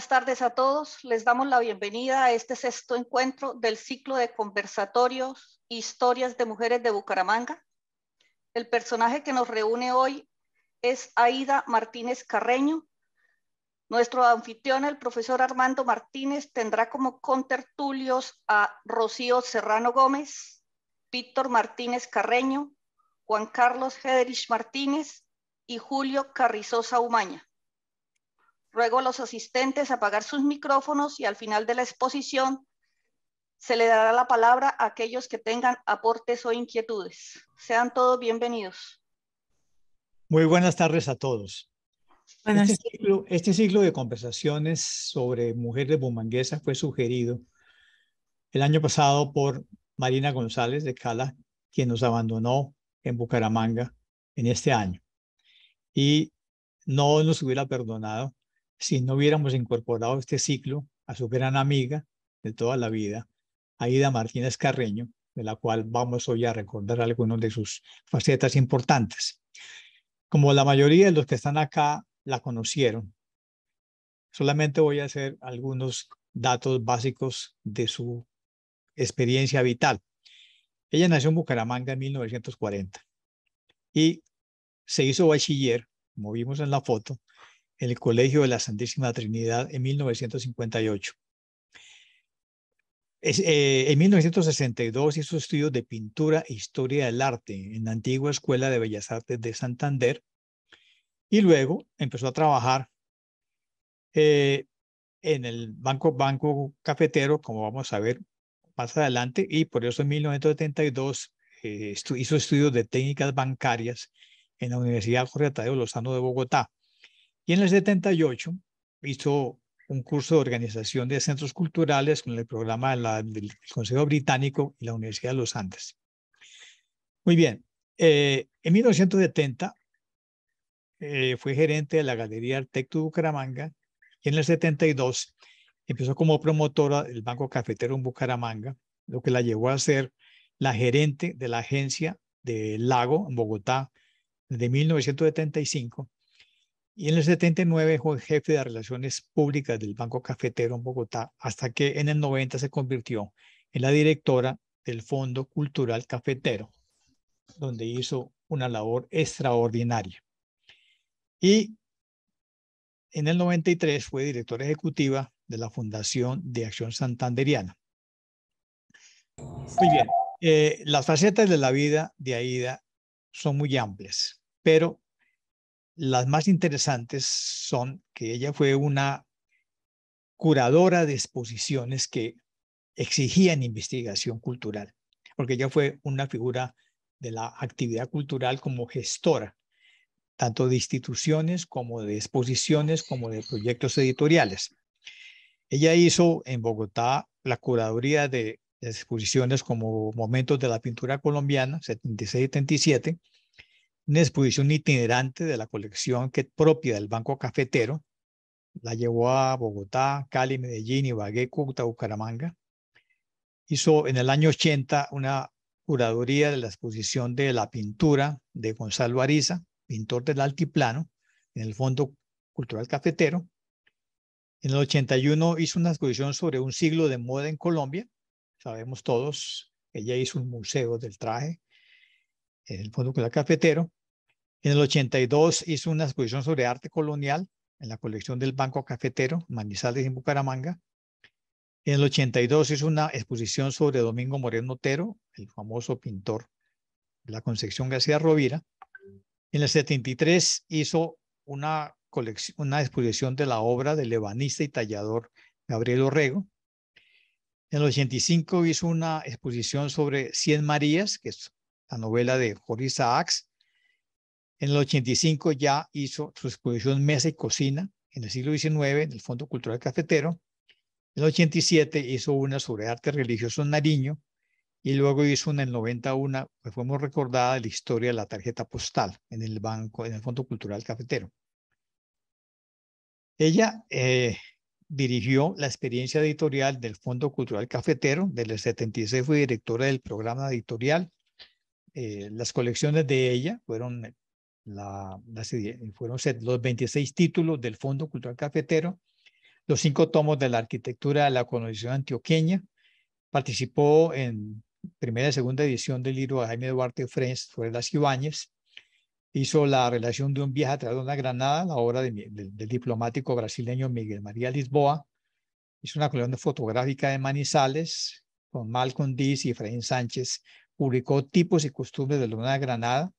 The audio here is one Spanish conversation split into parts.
buenas tardes a todos. Les damos la bienvenida a este sexto encuentro del ciclo de conversatorios Historias de Mujeres de Bucaramanga. El personaje que nos reúne hoy es Aida Martínez Carreño. Nuestro anfitrión, el profesor Armando Martínez, tendrá como contertulios a Rocío Serrano Gómez, Víctor Martínez Carreño, Juan Carlos Hederich Martínez y Julio Carrizosa Umaña. Ruego a los asistentes apagar sus micrófonos y al final de la exposición se le dará la palabra a aquellos que tengan aportes o inquietudes. Sean todos bienvenidos. Muy buenas tardes a todos. Este, este, ciclo, de conversaciones sobre mujeres bumanguesas fue sugerido el año pasado por Marina González de Cala, quien nos abandonó en Bucaramanga en este año. Y no nos hubiera perdonado si no hubiéramos incorporado este ciclo a su gran amiga de toda la vida, Aida Martínez Carreño, de la cual vamos hoy a recordar algunas de sus facetas importantes. Como la mayoría de los que están acá la conocieron, solamente voy a hacer algunos datos básicos de su experiencia vital. Ella nació en Bucaramanga en 1940 y se hizo bachiller, como vimos en la foto, el Colegio de la Santísima Trinidad en 1958. Eh, en 1962 hizo estudios de pintura e historia del arte en la antigua Escuela de Bellas Artes de Santander y luego empezó a trabajar eh, en el banco, banco cafetero, como vamos a ver más adelante, y por eso en 1972 eh, hizo estudios de técnicas bancarias en la Universidad Jorge Tadeo Lozano de Bogotá. Y en el 78 hizo un curso de organización de centros culturales con el programa del Consejo Británico y la Universidad de los Andes. Muy bien, eh, en 1970 eh, fue gerente de la Galería Artecto Bucaramanga y en el 72 empezó como promotora del Banco Cafetero en Bucaramanga, lo que la llevó a ser la gerente de la agencia del Lago en Bogotá desde 1975 y en el 79 fue jefe de relaciones públicas del Banco Cafetero en Bogotá, hasta que en el 90 se convirtió en la directora del Fondo Cultural Cafetero, donde hizo una labor extraordinaria. Y en el 93 fue directora ejecutiva de la Fundación de Acción Santanderiana. Muy bien, eh, las facetas de la vida de Aida son muy amplias, pero las más interesantes son que ella fue una curadora de exposiciones que exigían investigación cultural, porque ella fue una figura de la actividad cultural como gestora, tanto de instituciones como de exposiciones, como de proyectos editoriales. Ella hizo en Bogotá la curaduría de exposiciones como Momentos de la Pintura Colombiana, 76 y 77, una exposición itinerante de la colección que es propia del Banco Cafetero. La llevó a Bogotá, Cali, Medellín, Ibagué, Cúcuta, Bucaramanga. Hizo en el año 80 una curaduría de la exposición de la pintura de Gonzalo Ariza, pintor del altiplano, en el Fondo Cultural Cafetero. En el 81 hizo una exposición sobre un siglo de moda en Colombia. Sabemos todos, ella hizo un museo del traje en el Fondo Cultural Cafetero. En el 82 hizo una exposición sobre arte colonial en la colección del Banco Cafetero, Manizales en Bucaramanga. En el 82 hizo una exposición sobre Domingo Moreno Otero, el famoso pintor de la Concepción García Rovira. En el 73 hizo una, colección, una exposición de la obra del ebanista y tallador Gabriel Orrego. En el 85 hizo una exposición sobre Cien Marías, que es la novela de Jorge Isaacs. En el 85 ya hizo su exposición Mesa y Cocina, en el siglo XIX, en el Fondo Cultural Cafetero. En el 87 hizo una sobre arte religioso en Nariño y luego hizo una en el 91, pues fue muy recordada la historia de la tarjeta postal en el Banco, en el Fondo Cultural Cafetero. Ella eh, dirigió la experiencia editorial del Fondo Cultural Cafetero. Desde el 76 fue directora del programa editorial. Eh, las colecciones de ella fueron la, eh, fueron los 26 títulos del Fondo Cultural Cafetero, los cinco tomos de la arquitectura de la colonización antioqueña, participó en primera y segunda edición del libro de Jaime Duarte Frens sobre las Ibáñez, hizo la relación de un viaje a través de una granada, la obra del diplomático brasileño Miguel María Lisboa, hizo una colección fotográfica de Manizales con Malcolm Diz y Efraín Sánchez, publicó tipos y costumbres de la Luna de Granada,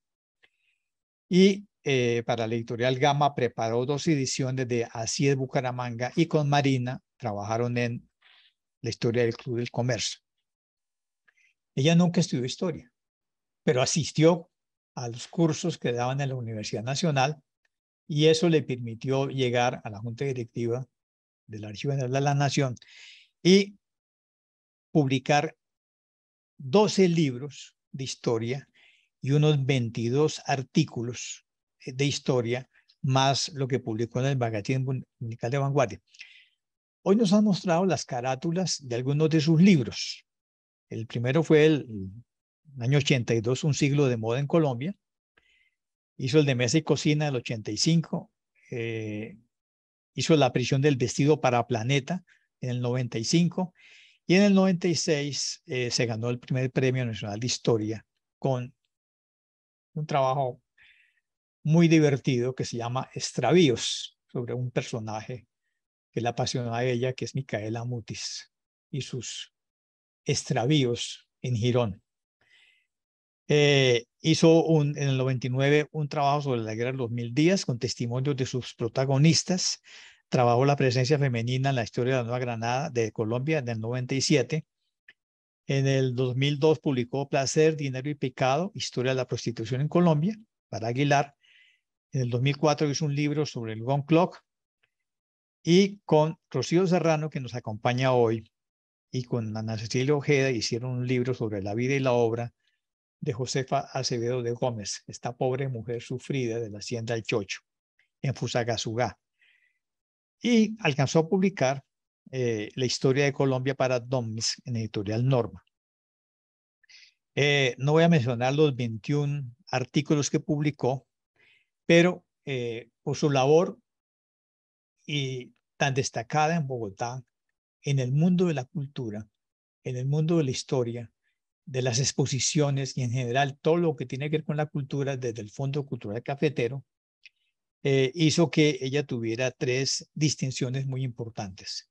y eh, para la editorial Gama preparó dos ediciones de Así es Bucaramanga y con Marina trabajaron en la historia del Club del Comercio. Ella nunca estudió historia, pero asistió a los cursos que daban en la Universidad Nacional y eso le permitió llegar a la Junta Directiva del Archivo General de la Nación y publicar 12 libros de historia y unos 22 artículos eh, de historia, más lo que publicó en el Magazine Municipal de Vanguardia. Hoy nos han mostrado las carátulas de algunos de sus libros. El primero fue el año 82, Un siglo de moda en Colombia. Hizo el de Mesa y Cocina del 85. Eh, hizo La prisión del vestido para Planeta en el 95. Y en el 96 eh, se ganó el primer Premio Nacional de Historia con un trabajo muy divertido que se llama Extravíos, sobre un personaje que la apasiona a ella, que es Micaela Mutis, y sus extravíos en Girón. Eh, hizo un, en el 99 un trabajo sobre la guerra de los mil días con testimonios de sus protagonistas. Trabajó la presencia femenina en la historia de la Nueva Granada de Colombia en el 97 en el 2002 publicó Placer, Dinero y Pecado, Historia de la Prostitución en Colombia, para Aguilar. En el 2004 hizo un libro sobre el Gone Clock. Y con Rocío Serrano, que nos acompaña hoy, y con Ana Cecilia Ojeda hicieron un libro sobre la vida y la obra de Josefa Acevedo de Gómez, esta pobre mujer sufrida de la hacienda El Chocho, en Fusagasugá. Y alcanzó a publicar eh, la historia de Colombia para Domis en editorial Norma. Eh, no voy a mencionar los 21 artículos que publicó, pero eh, por su labor y tan destacada en Bogotá, en el mundo de la cultura, en el mundo de la historia, de las exposiciones y en general todo lo que tiene que ver con la cultura desde el Fondo Cultural Cafetero, hizo que ella tuviera tres distinciones muy importantes.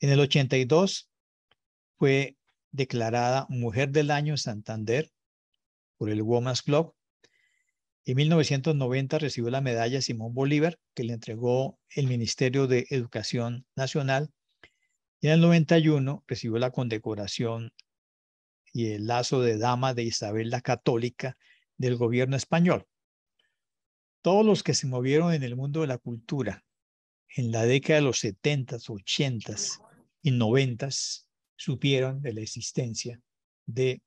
En el 82 fue declarada Mujer del Año en Santander por el Women's Club. En 1990 recibió la medalla Simón Bolívar que le entregó el Ministerio de Educación Nacional. Y en el 91 recibió la condecoración y el lazo de dama de Isabel la Católica del gobierno español. Todos los que se movieron en el mundo de la cultura en la década de los 70s, 80 y 90 supieron de la existencia de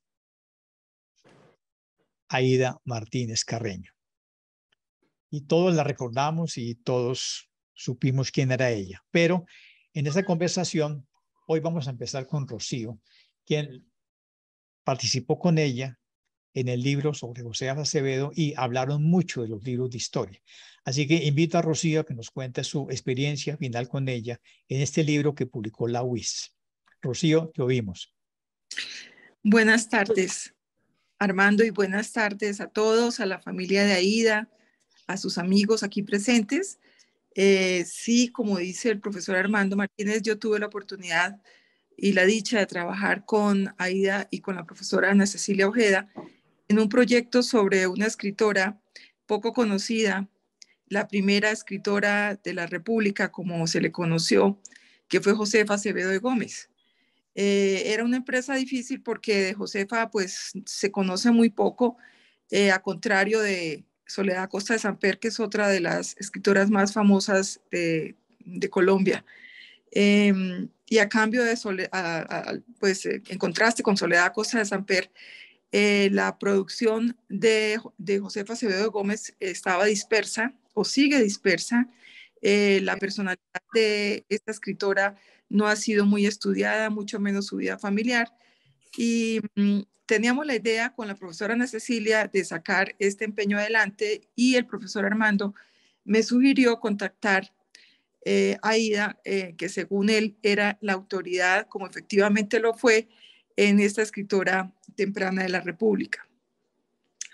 Aida Martínez Carreño. Y todos la recordamos y todos supimos quién era ella. Pero en esta conversación, hoy vamos a empezar con Rocío, quien participó con ella en el libro sobre José Acevedo y hablaron mucho de los libros de historia. Así que invito a Rocío a que nos cuente su experiencia final con ella en este libro que publicó la UIS. Rocío, te oímos. Buenas tardes, Armando, y buenas tardes a todos, a la familia de Aida, a sus amigos aquí presentes. Eh, sí, como dice el profesor Armando Martínez, yo tuve la oportunidad y la dicha de trabajar con Aida y con la profesora Ana Cecilia Ojeda en un proyecto sobre una escritora poco conocida, la primera escritora de la República, como se le conoció, que fue Josefa Acevedo de Gómez. Eh, era una empresa difícil porque de Josefa pues se conoce muy poco, eh, a contrario de Soledad Costa de Sanper, que es otra de las escritoras más famosas de, Colombia. Em, y a cambio de, Soledad, pues eh, en contraste con Soledad Costa de Sanper, eh, la producción de, Josefa Acevedo Gómez estaba dispersa o sigue dispersa. Eh, la personalidad de esta escritora no ha sido muy estudiada, mucho menos su vida familiar. Y mm, teníamos la idea con la profesora Ana Cecilia de sacar este empeño adelante y el profesor Armando me sugirió contactar eh, a Ida, que según él era la autoridad, como efectivamente lo fue, en esta escritora temprana de la República.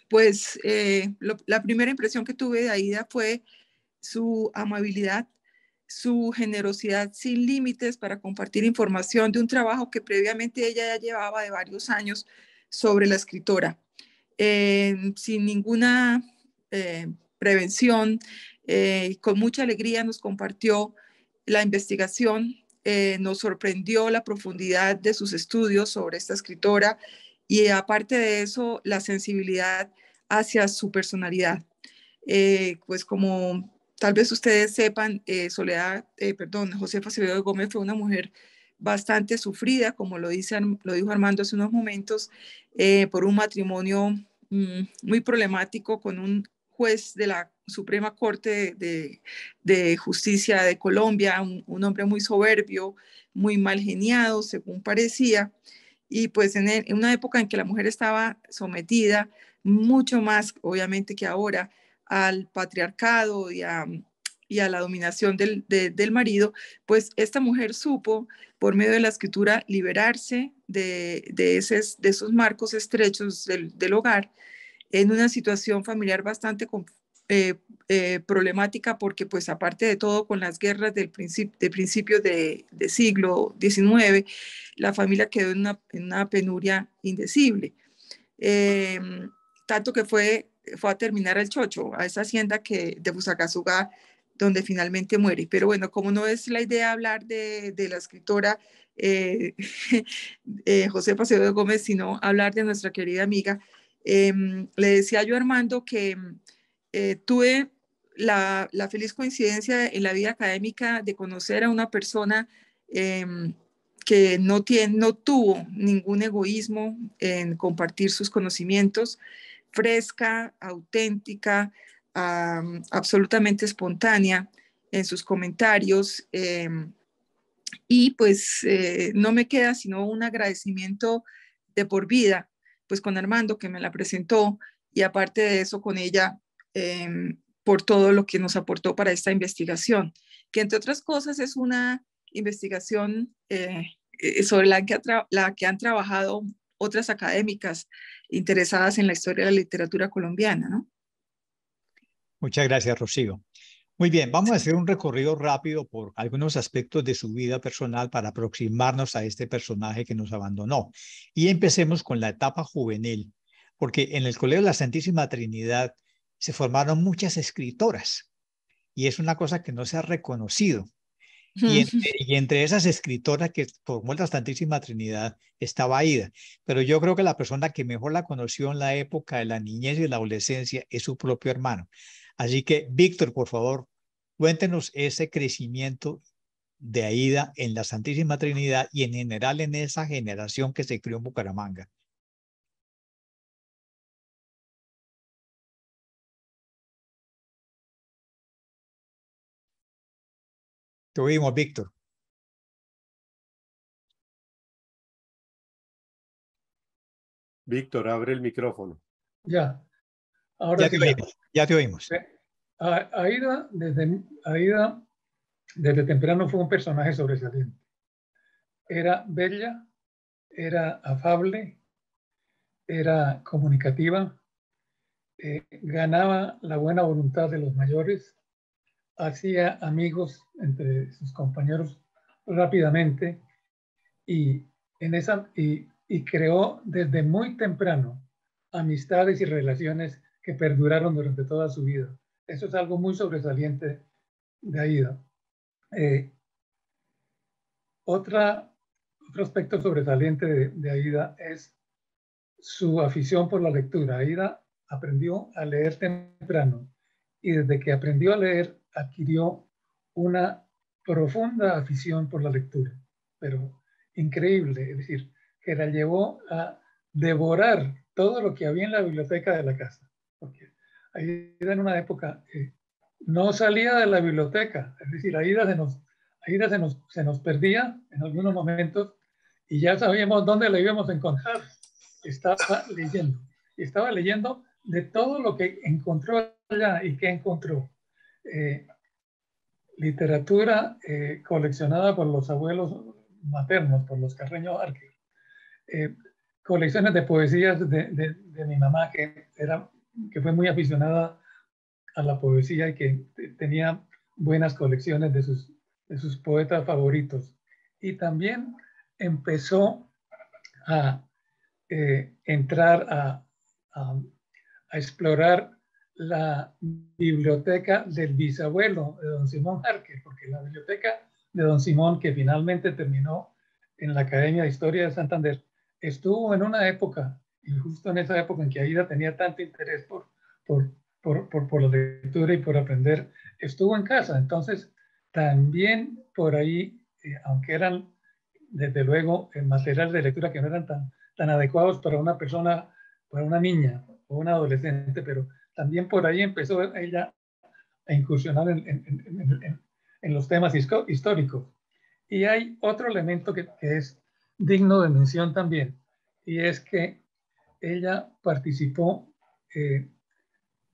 Pues eh, la primera impresión que tuve de Aida fue su amabilidad, su generosidad sin límites para compartir información de un trabajo que previamente ella ya llevaba de varios años sobre la escritora, sin ninguna eh, prevención, eh, con mucha alegría nos compartió la investigación eh, nos sorprendió la profundidad de sus estudios sobre esta escritora y aparte de eso, la sensibilidad hacia su personalidad. Eh, pues como tal vez ustedes sepan, eh, Soledad, eh, perdón, Josefa Gómez fue una mujer bastante sufrida, como lo, dice, lo dijo Armando hace unos momentos, por un matrimonio mm, muy problemático con un juez de la Suprema Corte de, Justicia de Colombia, un, hombre muy soberbio, muy mal geniado, según parecía, y pues e, en, una época en que la mujer estaba sometida mucho más, obviamente, que ahora al patriarcado y a, la dominación del, marido, pues esta mujer supo por medio de la escritura liberarse de, de, esos marcos estrechos del, hogar en una situación familiar bastante eh, eh, problemática porque pues aparte de todo con las guerras del principio de principios de, siglo XIX, la familia quedó en una, penuria indecible. Em, tanto que fue, fue a terminar al Chocho, a esa hacienda que, de Busacazuga, donde finalmente muere. Pero bueno, como no es la idea hablar de, de la escritora José Paseo de Gómez, sino hablar de nuestra querida amiga, Em, le decía yo a Armando que em, eh, tuve la, feliz coincidencia en la vida académica de conocer a una persona em, que no, tiene, no tuvo ningún egoísmo en compartir sus conocimientos, fresca, auténtica, absolutamente espontánea en sus comentarios. y pues eh, no me queda sino un agradecimiento de por vida pues con Armando que me la presentó y aparte de eso con ella em, por todo lo que nos aportó para esta investigación, que entre otras cosas es una investigación eh, eh, sobre la que, han trabajado otras académicas interesadas en la historia de la literatura colombiana. Muchas gracias, Rocío. Muy bien, vamos a hacer un recorrido rápido por algunos aspectos de su vida personal para aproximarnos a este personaje que nos abandonó. Y empecemos con la etapa juvenil, porque en el Colegio de la Santísima Trinidad se formaron muchas escritoras y es una cosa que no se ha reconocido. Y entre, esas escritoras que formó la Santísima Trinidad estaba Aida. Pero yo creo que la persona que mejor la conoció en la época de la niñez y la adolescencia es su propio hermano. Así que, Víctor, por favor, cuéntenos ese crecimiento de Aida en la Santísima Trinidad y en general en esa generación que se crió en Bucaramanga. Te oímos, Víctor. Víctor, abre el micrófono. Ya ya, te oímos, eh, Aida, desde, temprano fue un personaje sobresaliente. Era bella, era afable, era comunicativa, eh, ganaba la buena voluntad de los mayores, hacía amigos entre sus compañeros rápidamente y, en esa, y, y creó desde muy temprano amistades y relaciones que perduraron durante toda su vida. Eso es algo muy sobresaliente de Aida. Eh, otra, otro aspecto sobresaliente de, de, Aida es su afición por la lectura. Aida aprendió a leer temprano y desde que aprendió a leer adquirió una profunda afición por la lectura, pero increíble, es decir, que la llevó a devorar todo lo que había en la biblioteca de la casa era en una época eh, no salía de la biblioteca, es decir, la se nos, se nos, se nos perdía en algunos momentos y ya sabíamos dónde la íbamos a encontrar. Estaba leyendo, estaba leyendo de todo lo que encontró allá y que encontró. Eh, literatura eh, coleccionada por los abuelos maternos, por los Carreño Arque. colecciones de poesías de, de, de, mi mamá, que era que fue muy aficionada a la poesía y que tenía buenas colecciones de sus, de sus poetas favoritos. Y también empezó a eh, entrar a, explorar la biblioteca del bisabuelo de don Simón Jarque, porque la biblioteca de don Simón, que finalmente terminó en la Academia de Historia de Santander, estuvo en una época y justo en esa época en que Aida tenía tanto interés por, por, la lectura y por aprender, estuvo en casa. Entonces, también por ahí, eh, aunque eran, desde luego, eh, materiales de lectura que no eran tan, tan adecuados para una persona, para una niña o una adolescente, pero también por ahí empezó ella a incursionar en, en, los temas históricos. Y hay otro elemento que, que es digno de mención también, y es que ella participó eh,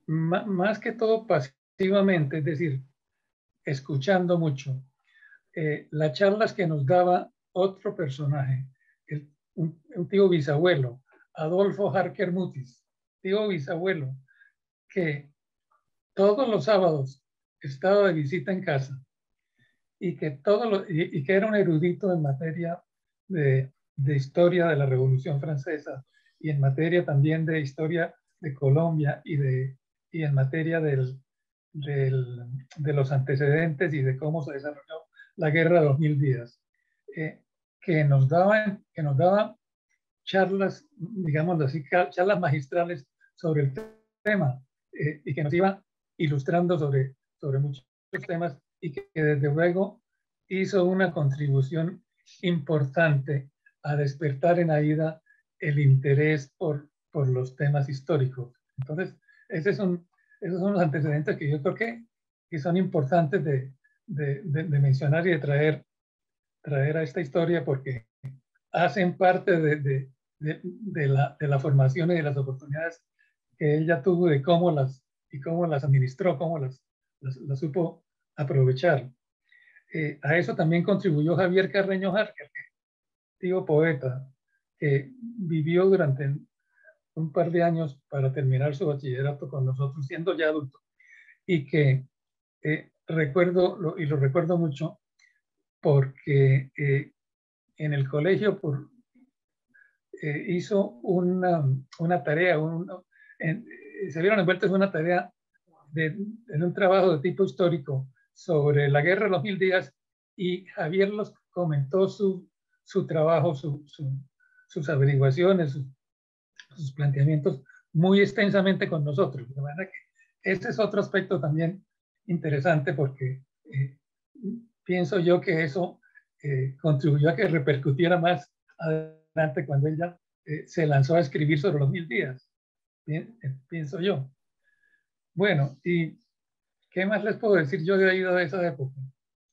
más que todo pasivamente, es decir, escuchando mucho. Eh, las charlas que nos daba otro personaje, un, tío bisabuelo, Adolfo Harker Mutis, tío bisabuelo, que todos los sábados estaba de visita en casa y que, todo que era un erudito en materia de historia de la Revolución Francesa, y en materia también de historia de Colombia y, de, y en materia de los antecedentes y de cómo se desarrolló la guerra de los mil días, eh, que, nos daban, que nos daba charlas, digamos así, charlas magistrales sobre el tema eh, y que nos iba ilustrando sobre, sobre muchos temas y que, que desde luego hizo una contribución importante a despertar en Aida el interés por, por los temas históricos. Entonces, ese son esos son los antecedentes que yo creo que, que son importantes de, de, mencionar y de traer, traer a esta historia porque hacen parte de, la, de la formación y de las oportunidades que ella tuvo de cómo las, y cómo las administró, cómo las, las, supo aprovechar. Eh, a eso también contribuyó Javier Carreño Harker, tío poeta, que vivió durante un par de años para terminar su bachillerato con nosotros, siendo ya adulto, y que eh, recuerdo, y lo recuerdo mucho, porque eh, en el colegio por, eh, hizo una, una tarea, se vieron envueltos en una tarea, en un trabajo de tipo histórico sobre la guerra de los mil días, y Javier los comentó su, su trabajo, su, su, sus averiguaciones, sus, planteamientos muy extensamente con nosotros. De manera que ese es otro aspecto también interesante porque eh, pienso yo que eso eh, contribuyó a que repercutiera más adelante cuando ella eh, se lanzó a escribir sobre los mil días, Bien, pienso yo. Bueno, ¿y qué más les puedo decir yo de ayuda de esa época?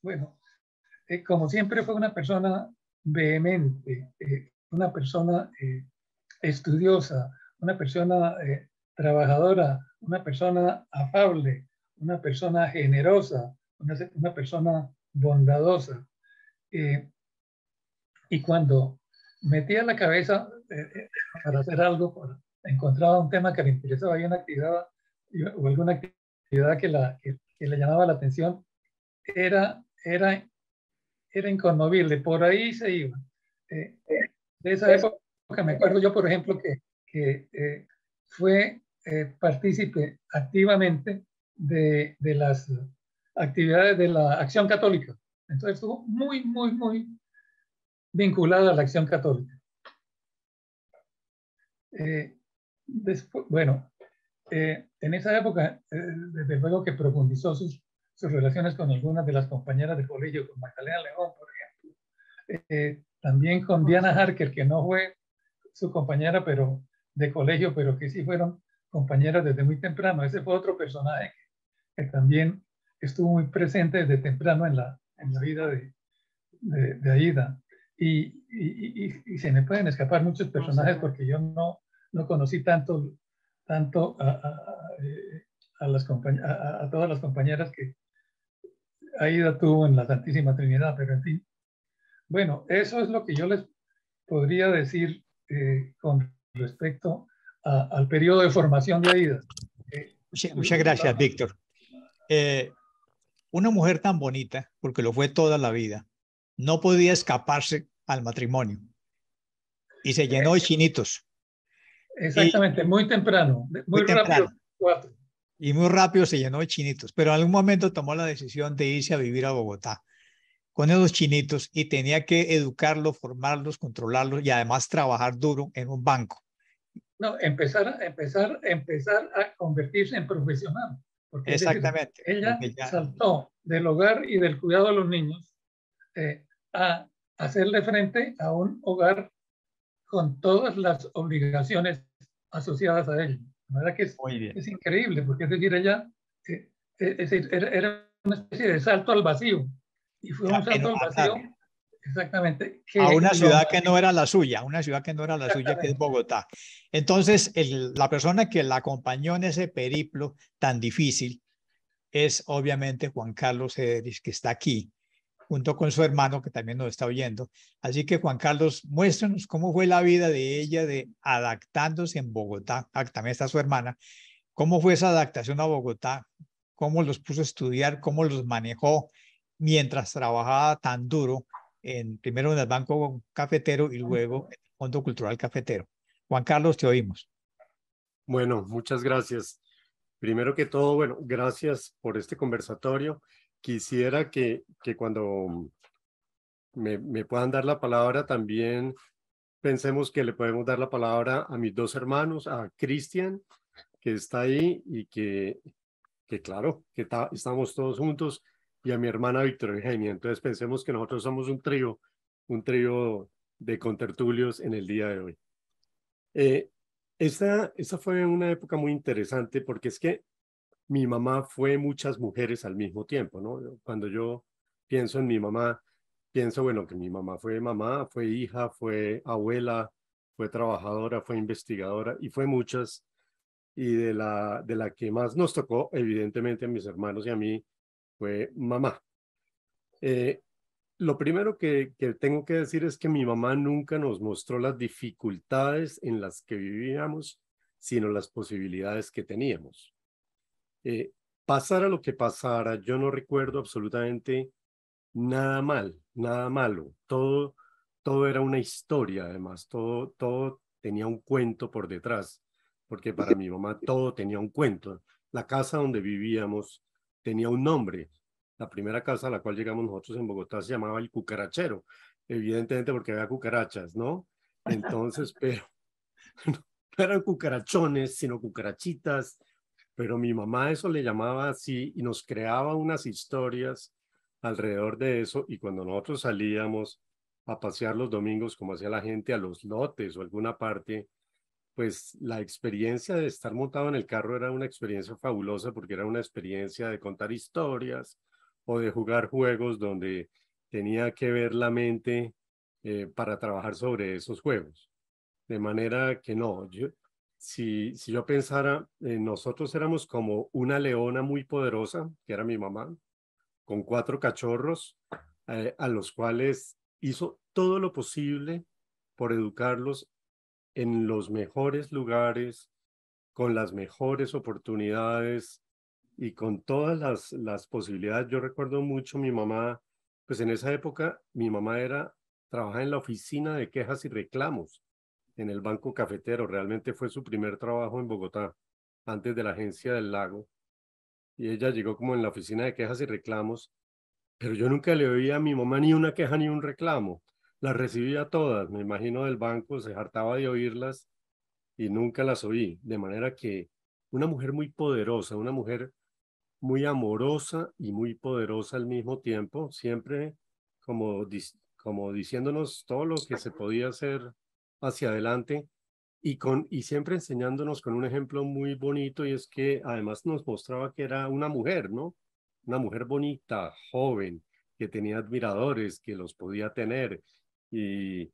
Bueno, como siempre fue una persona vehemente, una persona eh, estudiosa, una persona eh, trabajadora, una persona afable, una persona generosa, una, persona bondadosa. Eh, y cuando metía la cabeza para hacer algo, encontraba un tema que le interesaba, y una actividad o alguna actividad que, la, le llamaba la atención, era, era, era inconmovible, por ahí se iba de esa época me acuerdo yo, por ejemplo, que, eh, fue eh, partícipe activamente de, de, las actividades de la acción católica. Entonces estuvo muy, muy, muy vinculada a la acción católica. Eh, después, bueno, en esa época, desde luego que profundizó sus, relaciones con algunas de las compañeras de colegio, con Magdalena León, por ejemplo. También con pues Diana Harker, que no fue su compañera pero de colegio, pero que sí fueron compañeras desde muy temprano. Ese fue otro personaje que, también estuvo muy presente desde temprano en la, en la vida de, de, Aida. Y, se me pueden escapar muchos personajes porque yo no, no conocí tanto, tanto a, a, a eh, las a, todas las compañeras que Aida tuvo en la Santísima Trinidad, pero en fin, bueno, eso es lo que yo les podría decir eh, con respecto al periodo de formación de Aida. Eh, muchas gracias, Víctor. Eh, una mujer tan bonita, porque lo fue toda la vida, no podía escaparse al matrimonio y se llenó de chinitos. Exactamente, muy temprano, muy, rápido. Y muy rápido se llenó de chinitos, pero en algún momento tomó la decisión de irse a vivir a Bogotá con esos chinitos y tenía que educarlos, formarlos, controlarlos y además trabajar duro en un banco. No, empezar, empezar, empezar a convertirse en profesional. Porque Exactamente. ella saltó del hogar y del cuidado de los niños eh, a hacerle frente a un hogar con todas las obligaciones asociadas a él. La verdad que es, increíble, porque es decir, ella eh, eh, era, era una especie de salto al vacío fue Exactamente. a una ciudad que no era la suya, una ciudad que no era la suya, que es Bogotá. Entonces, la persona que la acompañó en ese periplo tan difícil es obviamente Juan Carlos Ederis, que está aquí, junto con su hermano, que también nos está oyendo. Así que, Juan Carlos, muéstranos cómo fue la vida de ella de adaptándose en Bogotá. Ah, también está su hermana. ¿Cómo fue esa adaptación a Bogotá? ¿Cómo los puso a estudiar? ¿Cómo los manejó? mientras trabajaba tan duro en, primero en el Banco Cafetero y luego en el Fondo Cultural Cafetero. Juan Carlos, te oímos. Bueno, muchas gracias. Primero que todo, bueno, gracias por este conversatorio. Quisiera que, que cuando me, puedan dar la palabra también pensemos que le podemos dar la palabra a mis dos hermanos, a Cristian, que está ahí y que, que claro, que estamos todos juntos y a mi hermana Víctor Eugenia. Entonces pensemos que nosotros somos un trío, un trío de contertulios en el día de hoy. Eh, esta, esta fue una época muy interesante porque es que mi mamá fue muchas mujeres al mismo tiempo, ¿no? Cuando yo pienso en mi mamá, pienso, bueno, que mi mamá fue mamá, fue hija, fue abuela, fue trabajadora, fue investigadora y fue muchas. Y de la, de la que más nos tocó, evidentemente, a mis hermanos y a mí, fue mamá. Eh, lo primero que, tengo que decir es que mi mamá nunca nos mostró las dificultades en las que vivíamos, sino las posibilidades que teníamos. Eh, pasara lo que pasara, yo no recuerdo absolutamente nada mal, nada malo. Todo, todo era una historia, además, todo, todo tenía un cuento por detrás, porque para mi mamá todo tenía un cuento. La casa donde vivíamos, tenía un nombre. La primera casa a la cual llegamos nosotros en Bogotá se llamaba El Cucarachero, evidentemente porque había cucarachas, ¿no? Entonces, pero no eran cucarachones, sino cucarachitas, pero mi mamá eso le llamaba así y nos creaba unas historias alrededor de eso y cuando nosotros salíamos a pasear los domingos, como hacía la gente, a los lotes o alguna parte, pues la experiencia de estar montado en el carro era una experiencia fabulosa porque era una experiencia de contar historias o de jugar juegos donde tenía que ver la mente eh, para trabajar sobre esos juegos. De manera que no, yo, si, si yo pensara, eh, nosotros éramos como una leona muy poderosa, que era mi mamá, con cuatro cachorros, eh, a los cuales hizo todo lo posible por educarlos en los mejores lugares, con las mejores oportunidades y con todas las, posibilidades. Yo recuerdo mucho mi mamá, pues en esa época mi mamá era, trabajaba en la oficina de quejas y reclamos en el Banco Cafetero. Realmente fue su primer trabajo en Bogotá, antes de la Agencia del Lago. Y ella llegó como en la oficina de quejas y reclamos, pero yo nunca le oí a mi mamá ni una queja ni un reclamo las recibía todas, me imagino del banco, se hartaba de oírlas y nunca las oí. De manera que una mujer muy poderosa, una mujer muy amorosa y muy poderosa al mismo tiempo, siempre como, como diciéndonos todo lo que se podía hacer hacia adelante y, con, y siempre enseñándonos con un ejemplo muy bonito y es que además nos mostraba que era una mujer, ¿no? Una mujer bonita, joven, que tenía admiradores, que los podía tener, y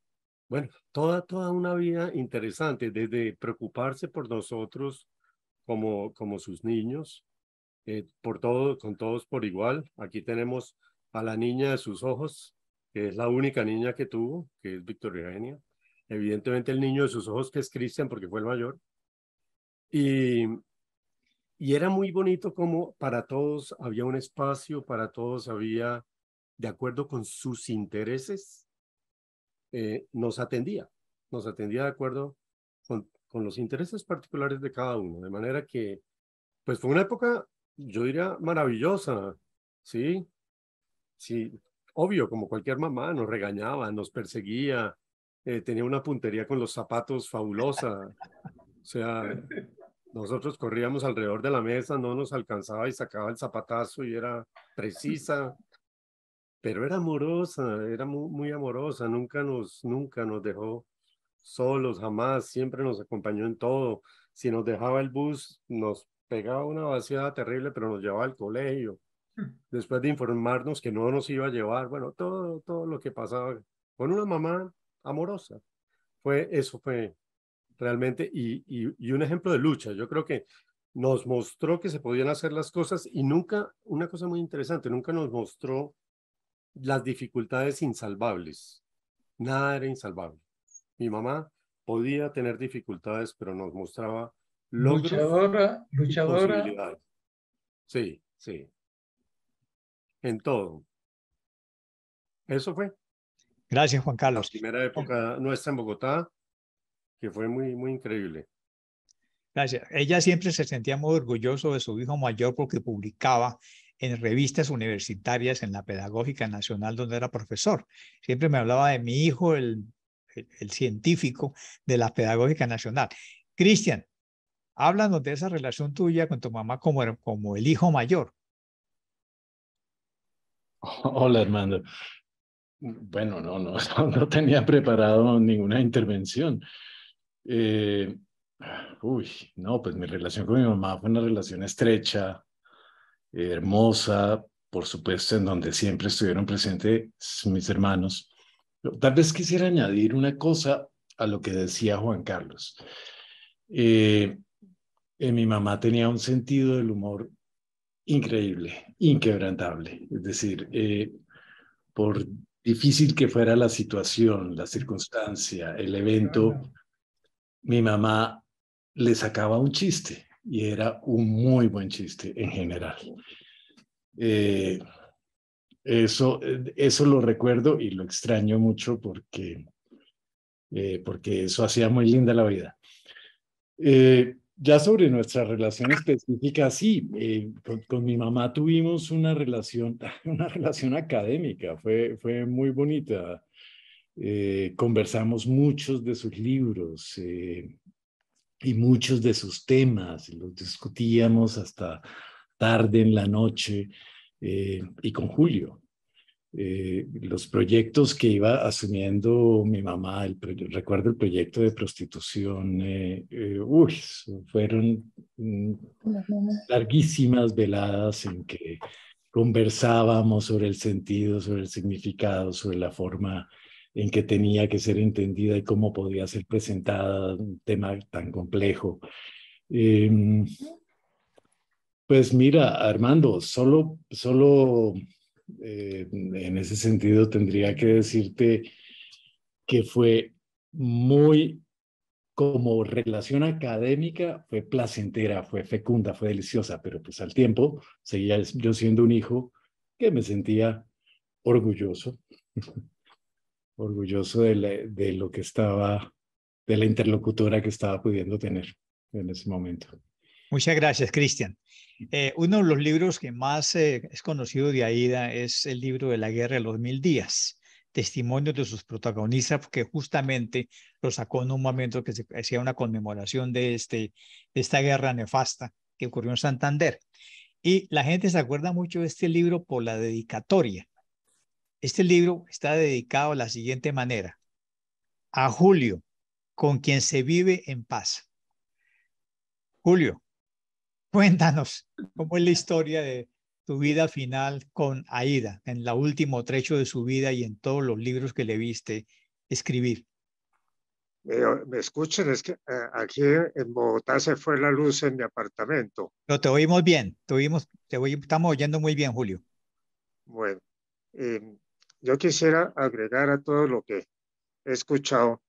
bueno, toda, toda una vida interesante, desde preocuparse por nosotros como, como sus niños, eh, por todo, con todos por igual. Aquí tenemos a la niña de sus ojos, que es la única niña que tuvo, que es Victoria Eugenia. Evidentemente el niño de sus ojos, que es Cristian, porque fue el mayor. Y, y era muy bonito como para todos había un espacio, para todos había, de acuerdo con sus intereses, eh, nos atendía, nos atendía de acuerdo con, los intereses particulares de cada uno, de manera que, pues fue una época, yo diría, maravillosa, ¿sí? Sí, obvio, como cualquier mamá, nos regañaba, nos perseguía, eh, tenía una puntería con los zapatos fabulosa, o sea, nosotros corríamos alrededor de la mesa, no nos alcanzaba y sacaba el zapatazo y era precisa pero era amorosa, era muy, muy, amorosa, nunca nos, nunca nos dejó solos, jamás, siempre nos acompañó en todo. Si nos dejaba el bus, nos pegaba una vaciada terrible, pero nos llevaba al colegio. Hmm. Después de informarnos que no nos iba a llevar, bueno, todo, todo lo que pasaba con una mamá amorosa. Fue, eso fue realmente, y, y, y un ejemplo de lucha. Yo creo que nos mostró que se podían hacer las cosas y nunca, una cosa muy interesante, nunca nos mostró las dificultades insalvables. Nada era insalvable. Mi mamá podía tener dificultades, pero nos mostraba luchadora, luchadora. Sí, sí. En todo. Eso fue. Gracias, Juan Carlos. primera época nuestra en Bogotá, que fue muy, muy increíble. Gracias. Ella siempre se sentía muy orgulloso de su hijo mayor porque publicaba en revistas universitarias, en la Pedagógica Nacional, donde era profesor. Siempre me hablaba de mi hijo, el, científico de la Pedagógica Nacional. Cristian, háblanos de esa relación tuya con tu mamá como, como el hijo mayor. Hola, Armando. Bueno, no, no, no tenía preparado ninguna intervención. Eh, uy, no, pues mi relación con mi mamá fue una relación estrecha, eh, hermosa, por supuesto, en donde siempre estuvieron presentes mis hermanos. Tal vez quisiera añadir una cosa a lo que decía Juan Carlos. Eh, mi mamá tenía un sentido del humor increíble, inquebrantable. Es decir, eh, por difícil que fuera la situación, la circunstancia, el evento, mi mamá le sacaba un chiste y era un muy buen chiste en general. Eh, eso, eso lo recuerdo y lo extraño mucho porque, eh, porque eso hacía muy linda la vida. Eh, ya sobre nuestra relación específica, sí, con, mi mamá tuvimos una relación, una relación académica, fue, fue muy bonita. conversamos muchos de sus libros y muchos de sus temas, los discutíamos hasta tarde en la noche eh, y con Julio. Eh, los proyectos que iba asumiendo mi mamá, el recuerdo el proyecto de prostitución, eh, fueron mm, larguísimas veladas en que conversábamos sobre el sentido, sobre el significado, sobre la forma en qué tenía que ser entendida y cómo podía ser presentada un tema tan complejo. Em, pues mira, Armando, solo, solo eh, en ese sentido tendría que decirte que fue muy, como relación académica, fue placentera, fue fecunda, fue deliciosa, pero pues al tiempo seguía yo siendo un hijo que me sentía orgulloso orgulloso de, lo que estaba, de la interlocutora que estaba pudiendo tener en ese momento. Muchas gracias, Cristian. Eh, uno de los libros que más eh, es conocido de Aida es el libro de la Guerra de los Mil Días, Testimonio de sus protagonistas, que justamente lo sacó en un momento que se hacía una conmemoración de, este, de esta guerra nefasta que ocurrió en Santander. Y la gente se acuerda mucho de este libro por la dedicatoria. Este libro está dedicado de la siguiente manera. A Julio, con quien se vive en paz. Julio, cuéntanos cómo es la historia de tu vida final con Aida, en el último trecho de su vida y en todos los libros que le viste escribir. Eh, me, escuchan. es que eh, aquí en Bogotá se fue la luz en mi apartamento. No, te oímos bien, te te estamos oyendo muy bien, Julio. Bueno, eh, yo quisiera agregar a todo lo que he escuchado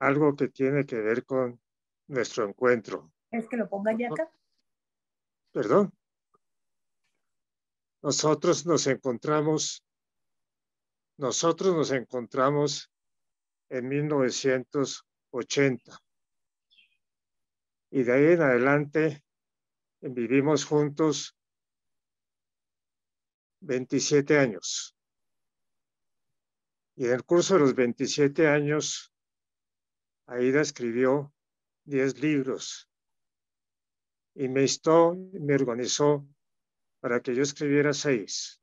algo que tiene que ver con nuestro encuentro. ¿Es que lo ponga ya acá? Perdón. Nosotros nos encontramos, nosotros nos encontramos en 1980. Y de ahí en adelante vivimos juntos 27 años. Y en el curso de los 27 años, Aida escribió 10 libros y me instó, me organizó para que yo escribiera seis.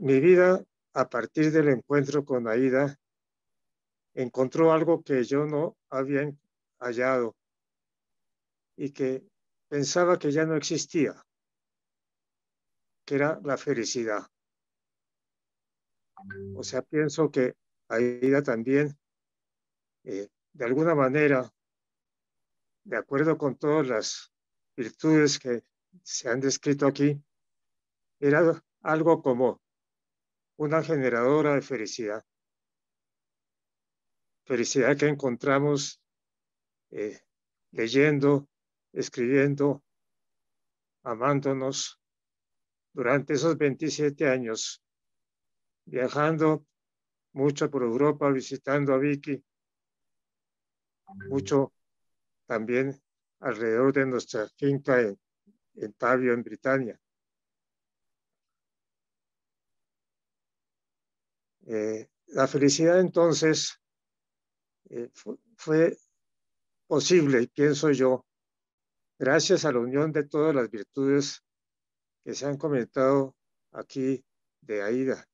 mi vida a partir del encuentro con Aida encontró algo que yo no había hallado y que pensaba que ya no existía, que era la felicidad. O sea, pienso que Aida también, eh, de alguna manera, de acuerdo con todas las virtudes que se han descrito aquí, era algo como una generadora de felicidad. Felicidad que encontramos eh, leyendo, escribiendo, amándonos durante esos 27 años viajando mucho por Europa, visitando a Vicky, mucho también alrededor de nuestra finca en, Tavio, en Britania. Eh, la felicidad entonces eh, fue, fue posible, pienso yo, gracias a la unión de todas las virtudes que se han comentado aquí de Aida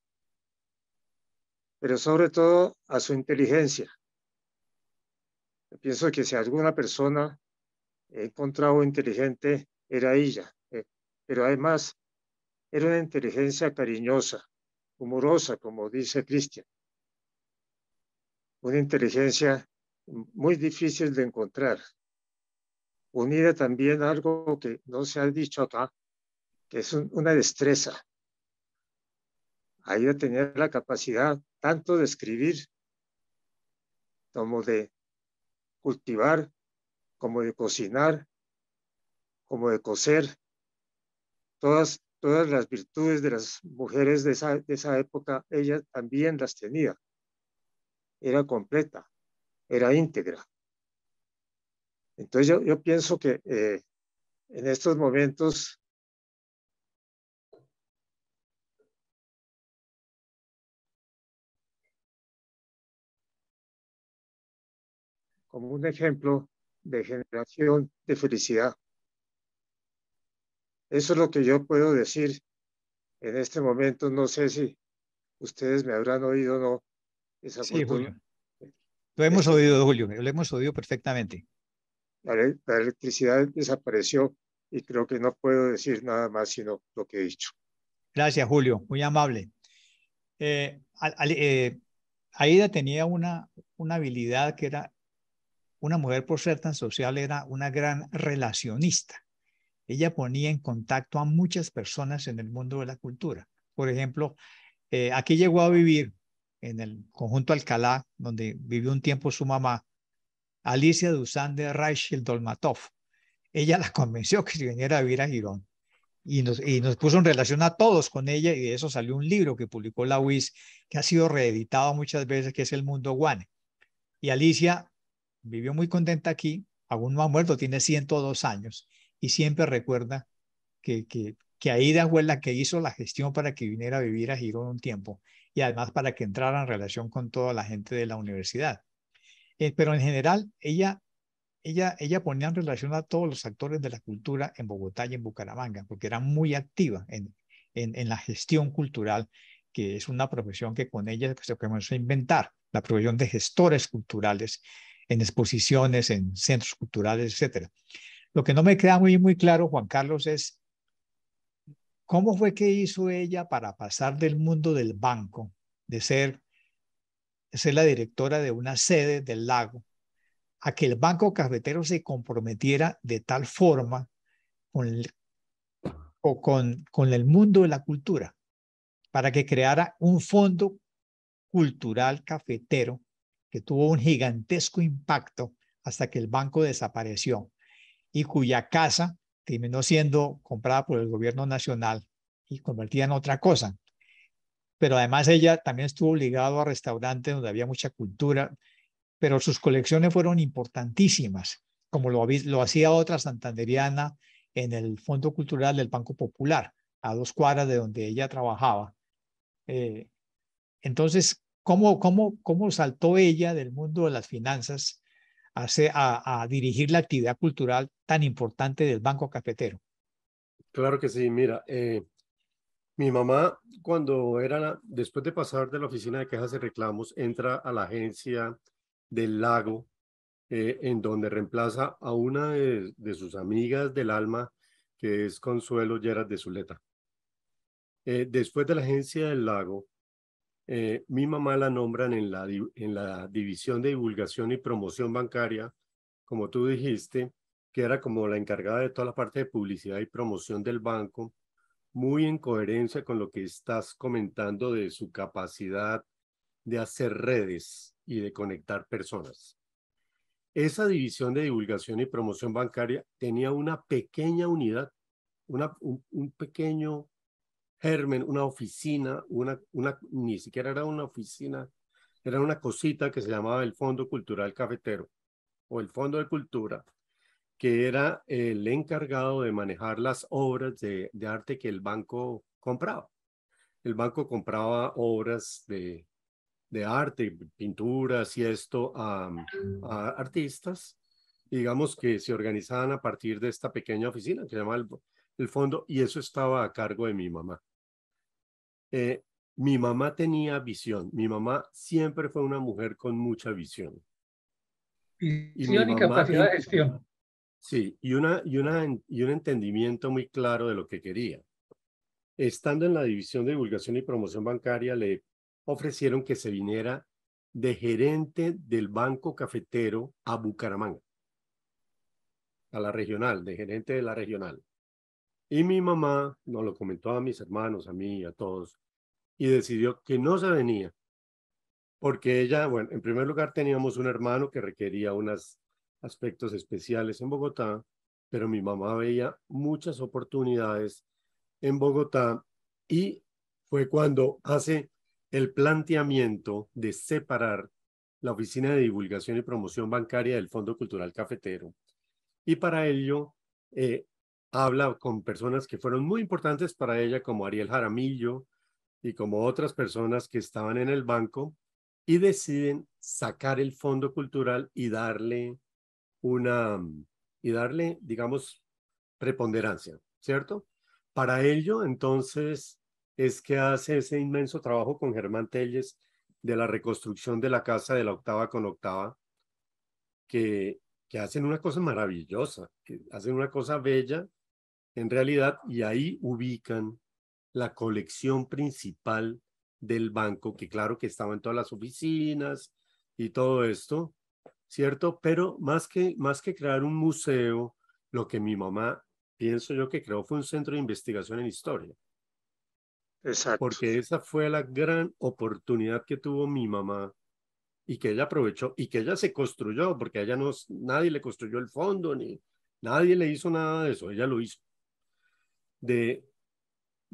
pero sobre todo a su inteligencia. Yo pienso que si alguna persona he encontrado inteligente, era ella, eh, pero además era una inteligencia cariñosa, humorosa, como dice Cristian. Una inteligencia muy difícil de encontrar, unida también a algo que no se ha dicho acá, que es una destreza. Ahí tener la capacidad tanto de escribir como de cultivar, como de cocinar, como de coser, todas, todas las virtudes de las mujeres de esa, época, ella también las tenía. Era completa, era íntegra. Entonces yo, pienso que eh, en estos momentos como un ejemplo de generación de felicidad. Eso es lo que yo puedo decir en este momento. No sé si ustedes me habrán oído o no. Esa sí, Julio. Lo hemos oído, Julio. Lo hemos oído perfectamente. La, la electricidad desapareció y creo que no puedo decir nada más sino lo que he dicho. Gracias, Julio. Muy amable. Eh, eh Aida tenía una, una habilidad que era una mujer por ser tan social era una gran relacionista. Ella ponía en contacto a muchas personas en el mundo de la cultura. Por ejemplo, eh, aquí llegó a vivir en el conjunto Alcalá, donde vivió un tiempo su mamá, Alicia Dusan de Rachel Dolmatov. Ella la convenció que si viniera a vivir a Girón y nos, puso en relación a todos con ella y de eso salió un libro que publicó la UIS que ha sido reeditado muchas veces, que es El Mundo Guane. Y Alicia vivió muy contenta aquí, aún no ha muerto, tiene 102 años y siempre recuerda que, que, que Aida fue la que hizo la gestión para que viniera a vivir a Girón un tiempo y además para que entrara en relación con toda la gente de la universidad. Eh, pero en general, ella, ella, ella ponía en relación a todos los actores de la cultura en Bogotá y en Bucaramanga, porque era muy activa en, en, en la gestión cultural, que es una profesión que con ella se comenzó a inventar, la profesión de gestores culturales, en exposiciones, en centros culturales, etc. Lo que no me queda muy, muy claro, Juan Carlos, es cómo fue que hizo ella para pasar del mundo del banco, de ser, ser la directora de una sede del lago, a que el Banco Cafetero se comprometiera de tal forma con o con, con el mundo de la cultura, para que creara un fondo cultural cafetero que tuvo un gigantesco impacto hasta que el banco desapareció y cuya casa terminó siendo comprada por el gobierno nacional y convertida en otra cosa. Pero además ella también estuvo obligada a restaurantes donde había mucha cultura, pero sus colecciones fueron importantísimas, como lo, lo hacía otra santanderiana en el Fondo Cultural del Banco Popular, a dos cuadras de donde ella trabajaba. Eh, entonces, cómo, cómo, saltó ella del mundo de las finanzas a, a, dirigir la actividad cultural tan importante del Banco Cafetero. Claro que sí, mira, eh, mi mamá cuando era, después de pasar de la oficina de quejas y reclamos, entra a la agencia del lago, eh, en donde reemplaza a una de, sus amigas del alma, que es Consuelo Lleras de Zuleta. Eh, después de la agencia del lago, eh, mi mamá la nombran en la, División de Divulgación y Promoción Bancaria, como tú dijiste, que era como la encargada de toda la parte de publicidad y promoción del banco, muy en coherencia con lo que estás comentando de su capacidad de hacer redes y de conectar personas. Esa división de divulgación y promoción bancaria tenía una pequeña unidad, un pequeño germen, una oficina, una, una, ni siquiera era una oficina, era una cosita que se llamaba el Fondo Cultural Cafetero o el Fondo de Cultura, que era el encargado de manejar las obras de, arte que el banco compraba. El banco compraba obras de, de arte, pinturas y esto a, artistas, digamos que se organizaban a partir de esta pequeña oficina que se llamaba el fondo y eso estaba a cargo de mi mamá. Eh, mi mamá tenía visión. Mi mamá siempre fue una mujer con mucha visión. y, capacidad de gestión. Sí, y, una, y, una, y un entendimiento muy claro de lo que quería. Estando en la División de Divulgación y Promoción Bancaria, le ofrecieron que se viniera de gerente del Banco Cafetero a Bucaramanga, a la regional, de gerente de la regional. Y mi mamá nos lo comentó a mis hermanos, a mí, a todos, y decidió que no se venía, porque ella, bueno, en primer lugar teníamos un hermano que requería unos aspectos especiales en Bogotá, pero mi mamá veía muchas oportunidades en Bogotá y fue cuando hace el planteamiento de separar la Oficina de Divulgación y Promoción Bancaria del Fondo Cultural Cafetero. Y para ello eh, habla con personas que fueron muy importantes para ella, como Ariel Jaramillo, y como otras personas que estaban en el banco y deciden sacar el fondo cultural y darle una, mm, y darle, digamos, preponderancia, ¿cierto? Para ello, entonces, es que hace ese inmenso trabajo con Germán Telles de la reconstrucción de la casa de la octava con octava, que, que hacen una cosa maravillosa, que hacen una cosa bella en realidad y ahí ubican la colección principal del banco, que claro que estaba en todas las oficinas y todo esto, ¿cierto? Pero más que, más que crear un museo, lo que mi mamá, pienso yo que creó fue un centro de investigación en historia. Exacto. Porque esa fue la gran oportunidad que tuvo mi mamá y que ella aprovechó y que ella se construyó, porque ella no, nadie le construyó el fondo ni nadie le hizo nada de eso, ella lo hizo. De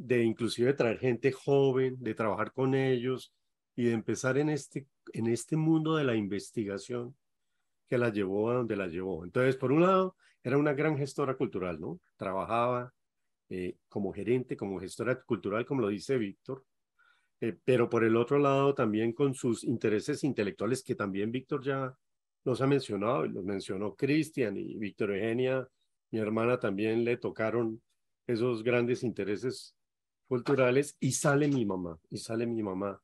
de inclusive traer gente joven, de trabajar con ellos y de empezar en este, en este mundo de la investigación que la llevó a donde la llevó. Entonces, por un lado, era una gran gestora cultural, ¿no? Trabajaba eh, como gerente, como gestora cultural, como lo dice Víctor, eh, pero por el otro lado también con sus intereses intelectuales que también Víctor ya los ha mencionado, los mencionó Cristian y Víctor Eugenia, mi hermana también le tocaron esos grandes intereses culturales y sale mi mamá, y sale mi mamá.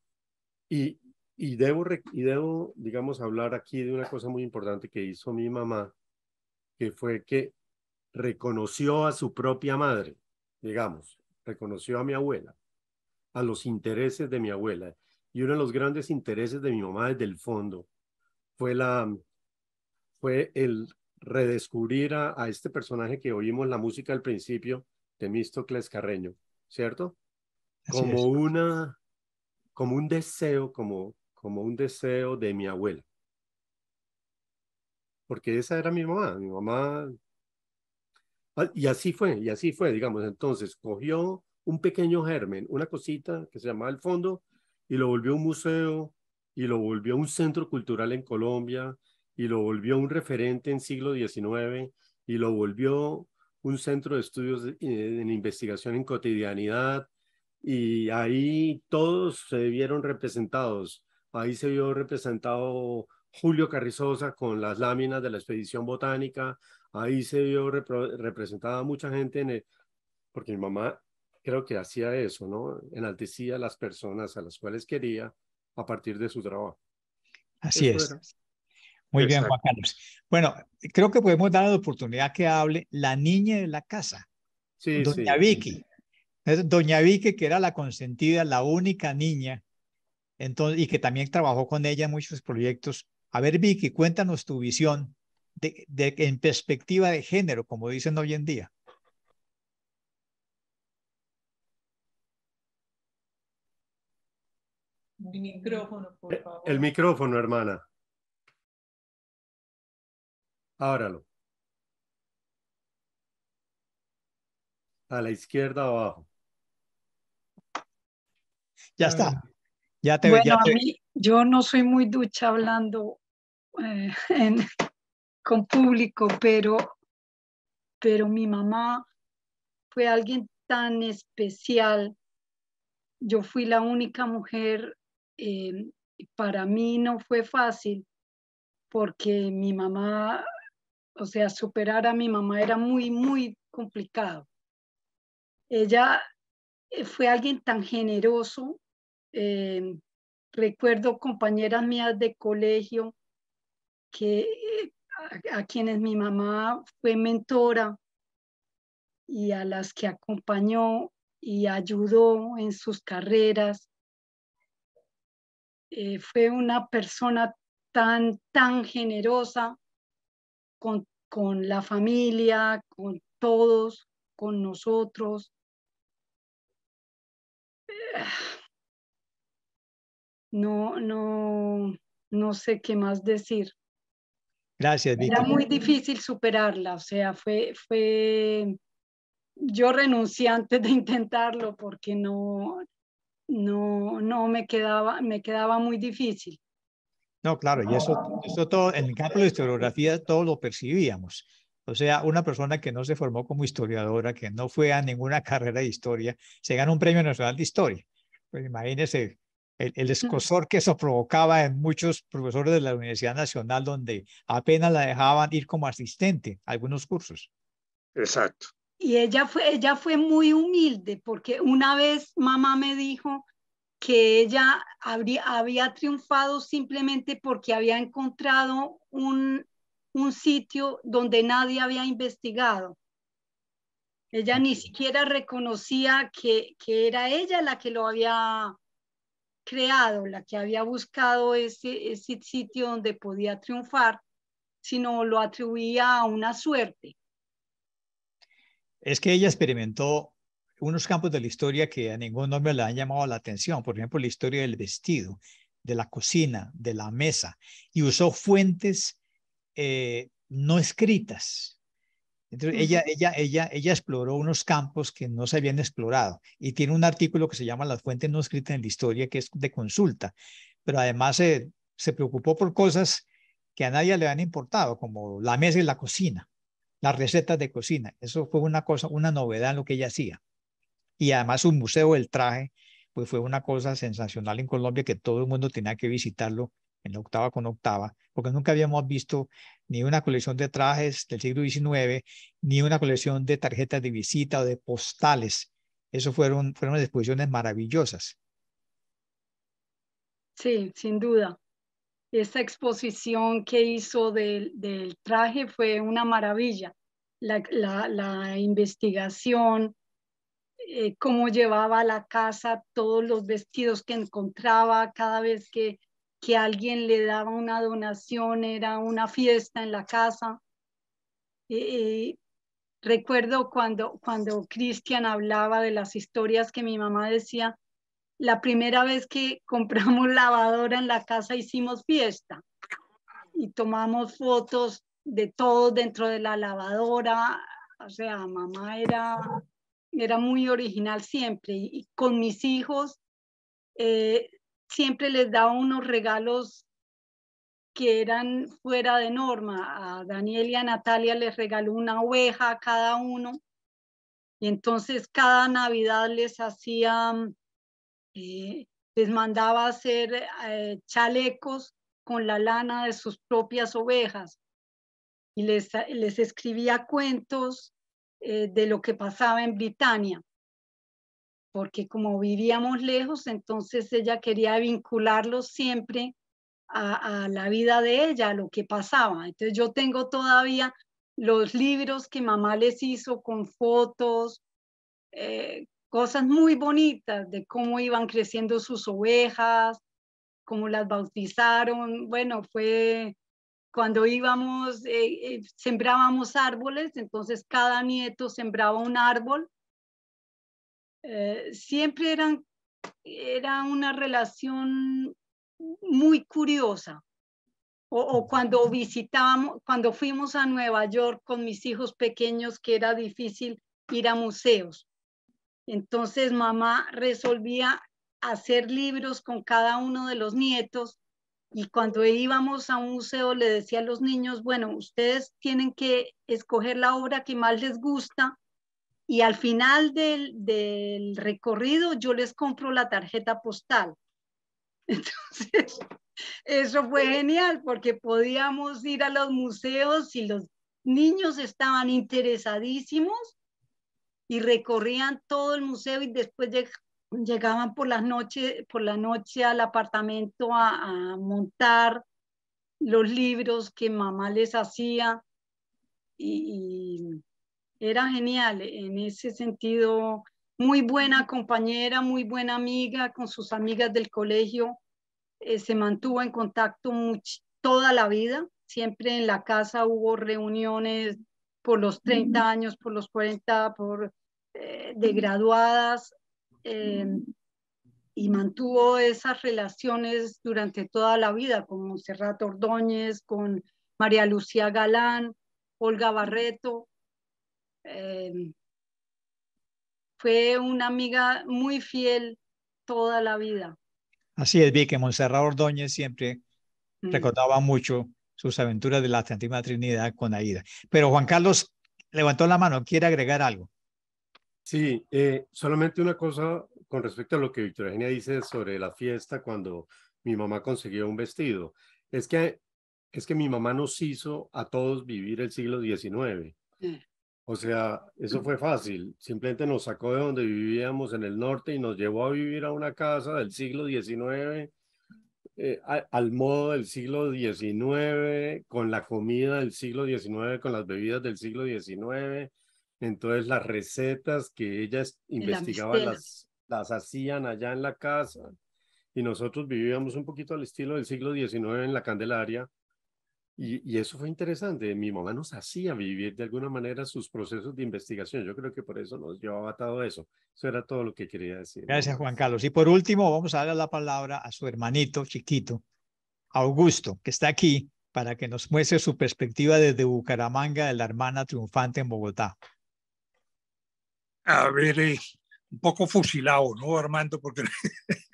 Y, y, debo, y debo, digamos, hablar aquí de una cosa muy importante que hizo mi mamá, que fue que reconoció a su propia madre, digamos, reconoció a mi abuela, a los intereses de mi abuela. Y uno de los grandes intereses de mi mamá desde el fondo fue, la, fue el redescubrir a, este personaje que oímos la música al principio, de Temístocles Carreño, ¿cierto? como una, como un deseo, como, como un deseo de mi abuela. Porque esa era mi mamá, mi mamá. Ah, y así fue, y así fue, digamos. Entonces cogió un pequeño germen, una cosita que se llamaba el fondo, y lo volvió un museo, y lo volvió un centro cultural en Colombia, y lo volvió un referente en siglo XIX, y lo volvió un centro de estudios en investigación en cotidianidad y ahí todos se vieron representados. Ahí se vio representado Julio Carrizosa con las láminas de la expedición botánica. Ahí se vio representada mucha gente, porque mi mamá creo que hacía eso, ¿no? Enaltecía a las personas a las cuales quería a partir de su trabajo. Así es. Muy bien, Juan Carlos. Bueno, creo que podemos dar la oportunidad que hable la niña de la casa, sí, doña Vicky. Doña Vicky, que era la consentida, la única niña, entonces, y que también trabajó con ella en muchos proyectos. A ver, Vicky, cuéntanos tu visión de, en perspectiva de género, como dicen hoy en día. El micrófono, por favor. El micrófono, hermana. Ábralo. A la izquierda abajo. Ya está. Ya te, bueno, yo no soy muy ducha hablando eh, con público, pero, pero mi mamá fue alguien tan especial. Yo fui la única mujer. Eh, para mí no fue fácil porque mi mamá o sea, superar a mi mamá era muy, muy complicado. Ella eh, fue alguien tan generoso. Eh, recuerdo compañeras mías de colegio que eh, a, quienes mi mamá fue mentora y a las que acompañó y ayudó en sus carreras. fue una persona tan, tan generosa con, la familia, con todos, con nosotros. No, no, no sé qué más decir. Gracias, Vicky. Era muy difícil superarla, o sea, fue, fue, yo renuncié antes de intentarlo porque no, no, no me quedaba, me quedaba muy difícil. No, claro, y eso, eso todo, en el campo de historiografía todo lo percibíamos. O sea, una persona que no se formó como historiadora, que no fue a ninguna carrera de historia, se gana un premio nacional de historia. Pues imagínese el, el escosor que eso provocaba en muchos profesores de la Universidad Nacional, donde apenas la dejaban ir como asistente a algunos cursos. Exacto. Y ella fue, ella fue muy humilde, porque una vez mamá me dijo, que ella había triunfado simplemente porque había encontrado un, sitio donde nadie había investigado. Ella ni siquiera reconocía que, era ella la que lo había creado, la que había buscado ese, ese sitio donde podía triunfar, sino lo atribuía a una suerte. Es que ella experimentó unos campos de la historia que a ningún hombre le han llamado la atención, por ejemplo, la historia del vestido, de la cocina, de la mesa, y usó fuentes eh, no escritas. Entonces, ella, ella, ella, ella exploró unos campos que no se habían explorado y tiene un artículo que se llama Las fuentes no escritas en la historia, que es de consulta, pero además se preocupó por cosas que a nadie le han importado, como la mesa y la cocina, las recetas de cocina. Eso fue una cosa, una novedad en lo que ella hacía y además un museo del traje, pues fue una cosa sensacional en Colombia que todo el mundo tenía que visitarlo en la octava con octava, porque nunca habíamos visto ni una colección de trajes del siglo XIX, ni una colección de tarjetas de visita o de postales. Eso fueron, fueron exposiciones maravillosas. Sí, sin duda. Esta exposición que hizo del, traje fue una maravilla. La, la, la investigación, eh, cómo llevaba a la casa todos los vestidos que encontraba cada vez que, que alguien le daba una donación, era una fiesta en la casa. Eh, eh, recuerdo cuando, cuando Cristian hablaba de las historias que mi mamá decía, la primera vez que compramos lavadora en la casa hicimos fiesta y tomamos fotos de todos dentro de la lavadora. O sea, mamá era era muy original siempre y con mis hijos eh, siempre les daba unos regalos que eran fuera de norma. A Daniel y a Natalia les regaló una oveja a cada uno y entonces cada Navidad les hacía, eh, les mandaba hacer eh, chalecos con la lana de sus propias ovejas y les, les escribía cuentos eh, de lo que pasaba en Britania, porque como vivíamos lejos, entonces ella quería vincularlo siempre a, la vida de ella, a lo que pasaba. Entonces yo tengo todavía los libros que mamá les hizo con fotos, eh, cosas muy bonitas de cómo iban creciendo sus ovejas, cómo las bautizaron. Bueno, fue cuando íbamos, eh, eh, sembrábamos árboles, entonces cada nieto sembraba un árbol. Eh, siempre eran, era una relación muy curiosa. o, cuando visitábamos, cuando fuimos a Nueva York con mis hijos pequeños, que era difícil ir a museos. Entonces mamá resolvía hacer libros con cada uno de los nietos y cuando íbamos a un museo le decía a los niños, bueno, ustedes tienen que escoger la obra que más les gusta y al final del, recorrido yo les compro la tarjeta postal. Entonces, eso fue genial porque podíamos ir a los museos y los niños estaban interesadísimos y recorrían todo el museo y después llegaban por las noches, por la noche al apartamento a, montar los libros que mamá les hacía y, era genial en ese sentido, muy buena compañera, muy buena amiga con sus amigas del colegio, eh, se mantuvo en contacto toda la vida, siempre en la casa hubo reuniones por los 30 años, por los 40, por, eh, de graduadas, eh, y mantuvo esas relaciones durante toda la vida con Monserrat Ordóñez, con María Lucía Galán, Olga Barreto. Eh, fue una amiga muy fiel toda la vida. Así es, vi que Monserrat Ordóñez siempre mm. recordaba mucho sus aventuras de la Santísima Trinidad con Aida. Pero Juan Carlos levantó la mano, quiere agregar algo. Sí, eh, solamente una cosa con respecto a lo que Victoria Eugenia dice sobre la fiesta cuando mi mamá consiguió un vestido. Es que, es que mi mamá nos hizo a todos vivir el siglo XIX. O sea, eso fue fácil. Simplemente nos sacó de donde vivíamos en el norte y nos llevó a vivir a una casa del siglo XIX, eh, al, al modo del siglo XIX, con la comida del siglo XIX, con las bebidas del siglo XIX entonces las recetas que ellas investigaban las, hacían allá en la casa y nosotros vivíamos un poquito al estilo del siglo XIX en la Candelaria y, eso fue interesante. Mi mamá nos hacía vivir de alguna manera sus procesos de investigación. Yo creo que por eso nos llevaba todo eso. Eso era todo lo que quería decir. Gracias, Juan Carlos. Y por último, vamos a darle la palabra a su hermanito chiquito, Augusto, que está aquí para que nos muestre su perspectiva desde Bucaramanga de la hermana triunfante en Bogotá haber ver, eh, un poco fusilado, ¿no, Armando? Porque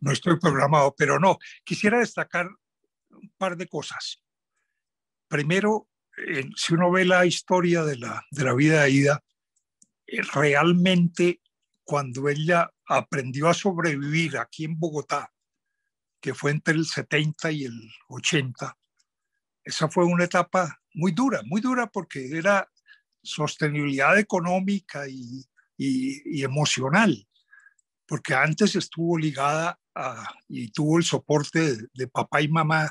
no estoy programado, pero no, quisiera destacar un par de cosas. Primero, eh, si uno ve la historia de la, de la vida de Ida, eh, realmente cuando ella aprendió a sobrevivir aquí en Bogotá, que fue entre el 70 y el 80, esa fue una etapa muy dura, muy dura porque era sostenibilidad económica y y, emocional, porque antes estuvo ligada y tuvo el soporte de, papá y mamá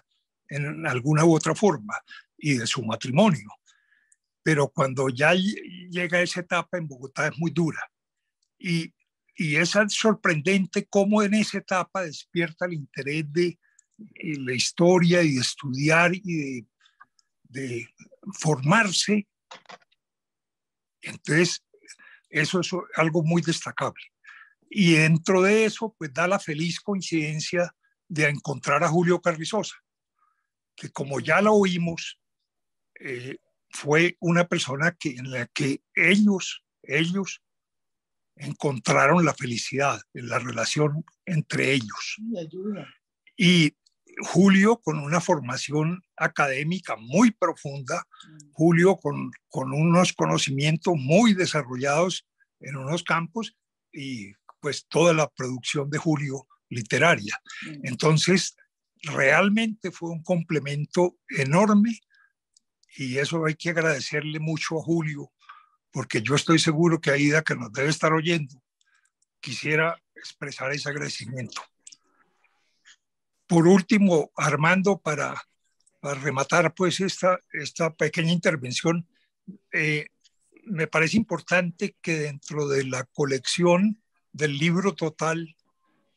en alguna u otra forma y de su matrimonio. Pero cuando ya llega esa etapa en Bogotá es muy dura. Y, y es sorprendente cómo en esa etapa despierta el interés de, la historia y de estudiar y de formarse. Entonces, eso es algo muy destacable. Y dentro de eso, pues da la feliz coincidencia de encontrar a Julio Carrizosa, que como ya lo oímos, eh, fue una persona que, en la que ellos, ellos encontraron la felicidad en la relación entre ellos. Y Julio con una formación académica muy profunda, Julio con, unos conocimientos muy desarrollados en unos campos y pues toda la producción de Julio literaria. Mm. Entonces, realmente fue un complemento enorme y eso hay que agradecerle mucho a Julio, porque yo estoy seguro que Aida, que nos debe estar oyendo, quisiera expresar ese agradecimiento por último, Armando, para, rematar pues esta, pequeña intervención, eh, me parece importante que dentro de la colección del libro total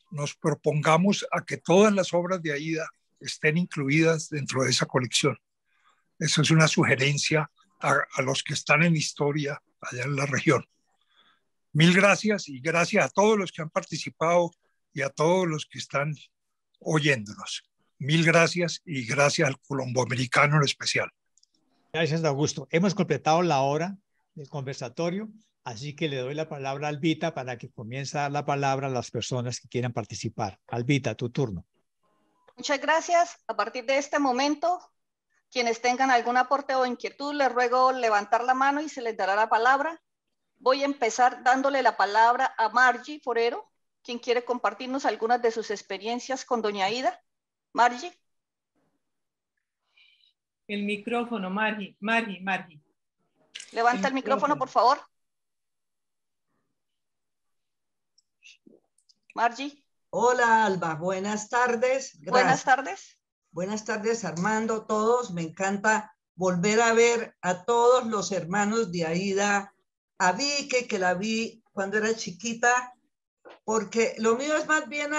nos propongamos a que todas las obras de Aida estén incluidas dentro de esa colección. Eso es una sugerencia a, a los que están en historia allá en la región. Mil gracias y gracias a todos los que han participado y a todos los que están oyéndonos. Mil gracias y gracias al colomboamericano en especial. Gracias, Augusto. Hemos completado la hora del conversatorio, así que le doy la palabra a Albita para que comience a dar la palabra a las personas que quieran participar. Albita, tu turno. Muchas gracias. A partir de este momento, quienes tengan algún aporte o inquietud, les ruego levantar la mano y se les dará la palabra. Voy a empezar dándole la palabra a Margie Forero, ¿Quién quiere compartirnos algunas de sus experiencias con Doña Aida? Margie. El micrófono, Margie, Margie, Margie. Levanta el, micrófono, por favor. Margie. Hola, Alba. Buenas tardes. Buenas tardes. Buenas tardes, Armando, todos. Me encanta volver a ver a todos los hermanos de Aida, a Vique, que la vi cuando era chiquita, porque lo mío es más bien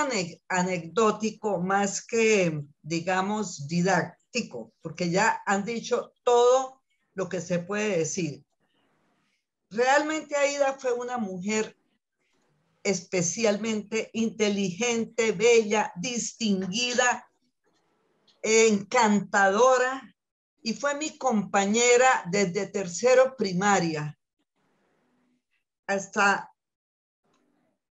anecdótico, más que, digamos, didáctico, porque ya han dicho todo lo que se puede decir. Realmente Aida fue una mujer especialmente inteligente, bella, distinguida, encantadora, y fue mi compañera desde tercero primaria hasta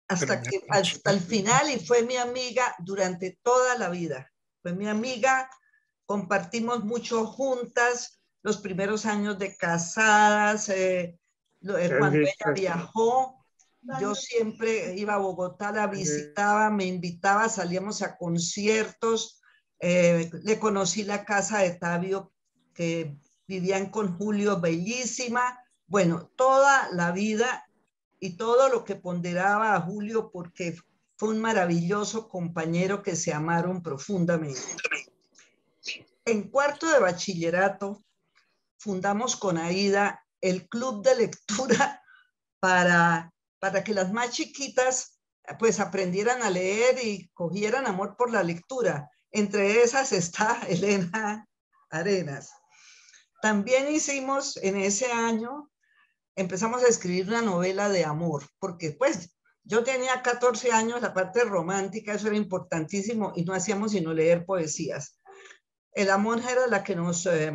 hasta, que, hasta el final y fue mi amiga durante toda la vida. Fue mi amiga, compartimos mucho juntas los primeros años de casadas, cuando eh, ella viajó, yo siempre iba a Bogotá, la visitaba, me invitaba, salíamos a conciertos, eh, le conocí la casa de Tabio que vivían con Julio, bellísima. Bueno, toda la vida y todo lo que ponderaba a Julio porque fue un maravilloso compañero que se amaron profundamente. En cuarto de bachillerato fundamos con Aida el club de lectura para, que las más chiquitas pues aprendieran a leer y cogieran amor por la lectura. Entre esas está Elena Arenas. También hicimos en ese año empezamos a escribir una novela de amor, porque pues yo tenía 14 años, la parte romántica, eso era importantísimo y no hacíamos sino leer poesías. La monja era la que nos eh,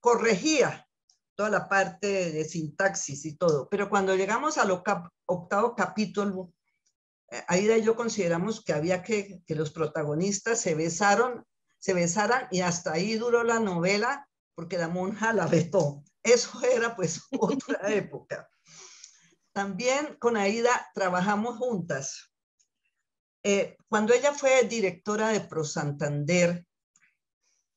corregía toda la parte de sintaxis y todo, pero cuando llegamos al octavo capítulo, eh, ahí ahí yo consideramos que había que que los protagonistas se besaron, se besaran y hasta ahí duró la novela porque la monja la vetó. Eso era pues otra época. También con Aida trabajamos juntas. Eh, cuando ella fue directora de Pro Santander,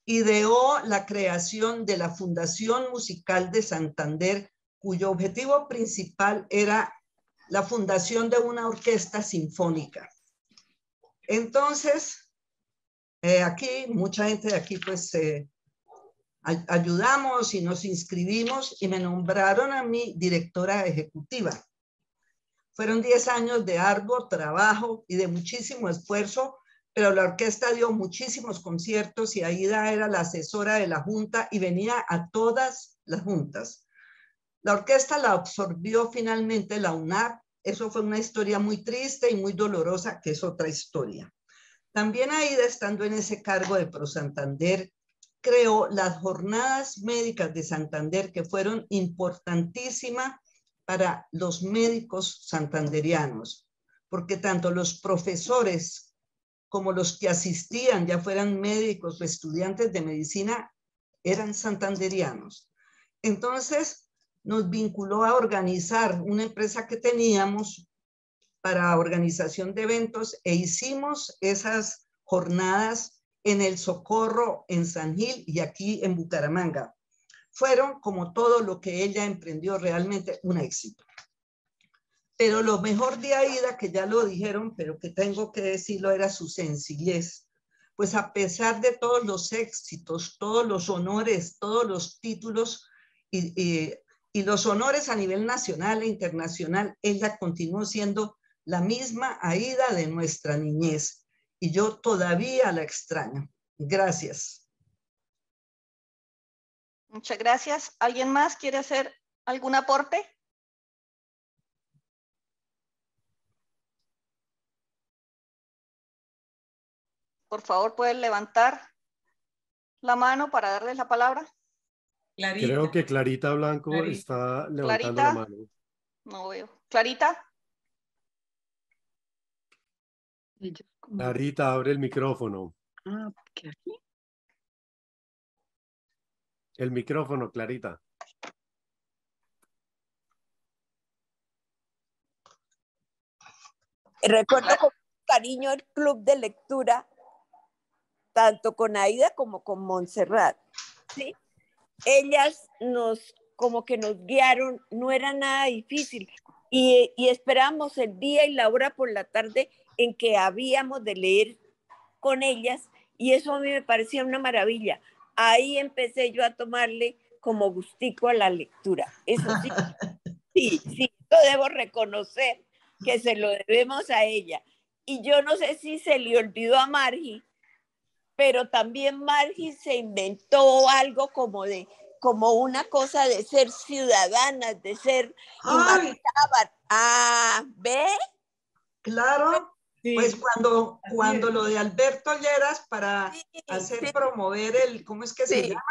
ideó la creación de la Fundación Musical de Santander, cuyo objetivo principal era la fundación de una orquesta sinfónica. Entonces, eh, aquí, mucha gente de aquí pues ayudamos y nos inscribimos y me nombraron a mí directora ejecutiva. Fueron 10 años de arduo trabajo y de muchísimo esfuerzo, pero la orquesta dio muchísimos conciertos y Aida era la asesora de la junta y venía a todas las juntas. La orquesta la absorbió finalmente la UNAP. Eso fue una historia muy triste y muy dolorosa, que es otra historia. También Aida, estando en ese cargo de Pro Santander, creó las jornadas médicas de Santander, que fueron importantísimas para los médicos santanderianos, porque tanto los profesores como los que asistían, ya fueran médicos o estudiantes de medicina, eran santanderianos. Entonces, nos vinculó a organizar una empresa que teníamos para organización de eventos e hicimos esas jornadas en El Socorro, en San Gil y aquí en Bucaramanga. Fueron, como todo lo que ella emprendió, realmente un éxito. Pero lo mejor de Aida, que ya lo dijeron, pero que tengo que decirlo, era su sencillez. Pues a pesar de todos los éxitos, todos los honores, todos los títulos y, los honores a nivel nacional e internacional, ella continuó siendo la misma Aida de nuestra niñez y yo todavía la extraño. Gracias. Muchas gracias. ¿Alguien más quiere hacer algún aporte? Por favor, pueden levantar la mano para darles la palabra. Clarita. Creo que Clarita Blanco está levantando la mano. No veo. Clarita. Clarita, abre el micrófono. Ah, ¿qué aquí? El micrófono, Clarita. Recuerdo con cariño el club de lectura, tanto con Aida como con Montserrat. ¿sí? Ellas nos, como que nos guiaron, no era nada difícil. Y, y el día y la hora por la tarde en que habíamos de leer con ellas y eso a mí me parecía una maravilla. Ahí empecé yo a tomarle como gustico a la lectura. Eso sí, sí, sí, lo debo reconocer que se lo debemos a ella. Y yo no sé si se le olvidó a Margie, pero también Margie se inventó algo como de como una cosa de ser ciudadanas, de ser ah, ¿ve? Claro. Pues cuando, cuando lo de Alberto Lleras para hacer promover el, ¿cómo es que se llama?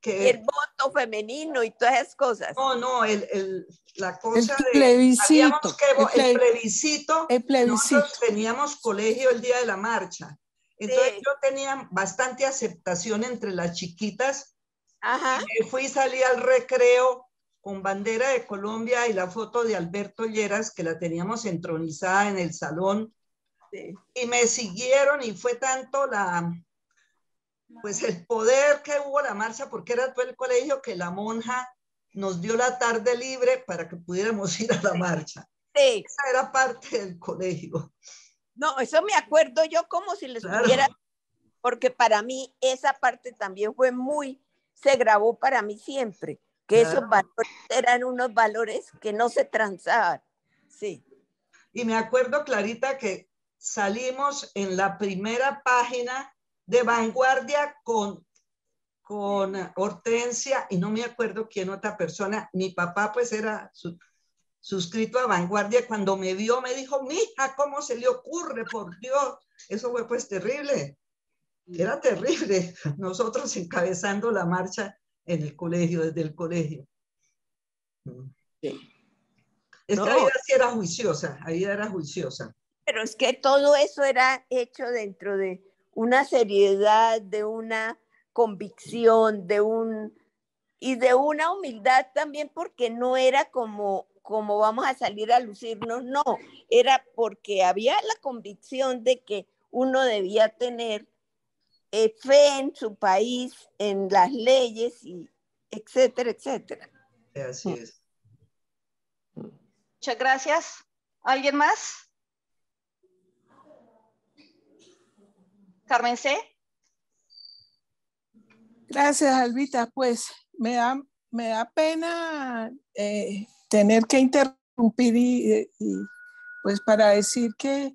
Que, el voto femenino y todas esas cosas. No, no, el, el la cosa el de, que, el, plebiscito. El plebiscito. Nosotros teníamos colegio el día de la marcha. Entonces yo tenía bastante aceptación entre las chiquitas. Ajá. fui y salí al recreo con bandera de Colombia y la foto de Alberto Lleras, que la teníamos entronizada en el salón y me siguieron y fue tanto la, pues el poder que hubo la marcha, porque era todo el colegio que la monja nos dio la tarde libre para que pudiéramos ir a la marcha. Sí. Esa era parte del colegio. No, eso me acuerdo yo como si les hubiera, porque para mí esa parte también fue muy, se grabó para mí siempre, que esos valores eran unos valores que no se transaban. Sí. Y me acuerdo, Clarita, que salimos en la primera página de Vanguardia con, con Hortensia y no me acuerdo quién otra persona. Mi papá pues era suscrito a Vanguardia. Cuando me vio me dijo, mija, ¿cómo se le ocurre? Por Dios, eso fue pues terrible. Era terrible. Nosotros encabezando la marcha en el colegio, desde el colegio. Sí. Esta era juiciosa, ahí era juiciosa. Pero es que todo eso era hecho dentro de una seriedad, de una convicción, de un y de una humildad también porque no era como como vamos a salir a lucirnos, no, era porque había la convicción de que uno debía tener eh, fe en su país, en las leyes, y etcétera, etcétera. Así mm. es. Muchas gracias. ¿Alguien más? Carmen Gracias, Albita. Pues me da, me da pena eh, tener que interrumpir y, pues para decir que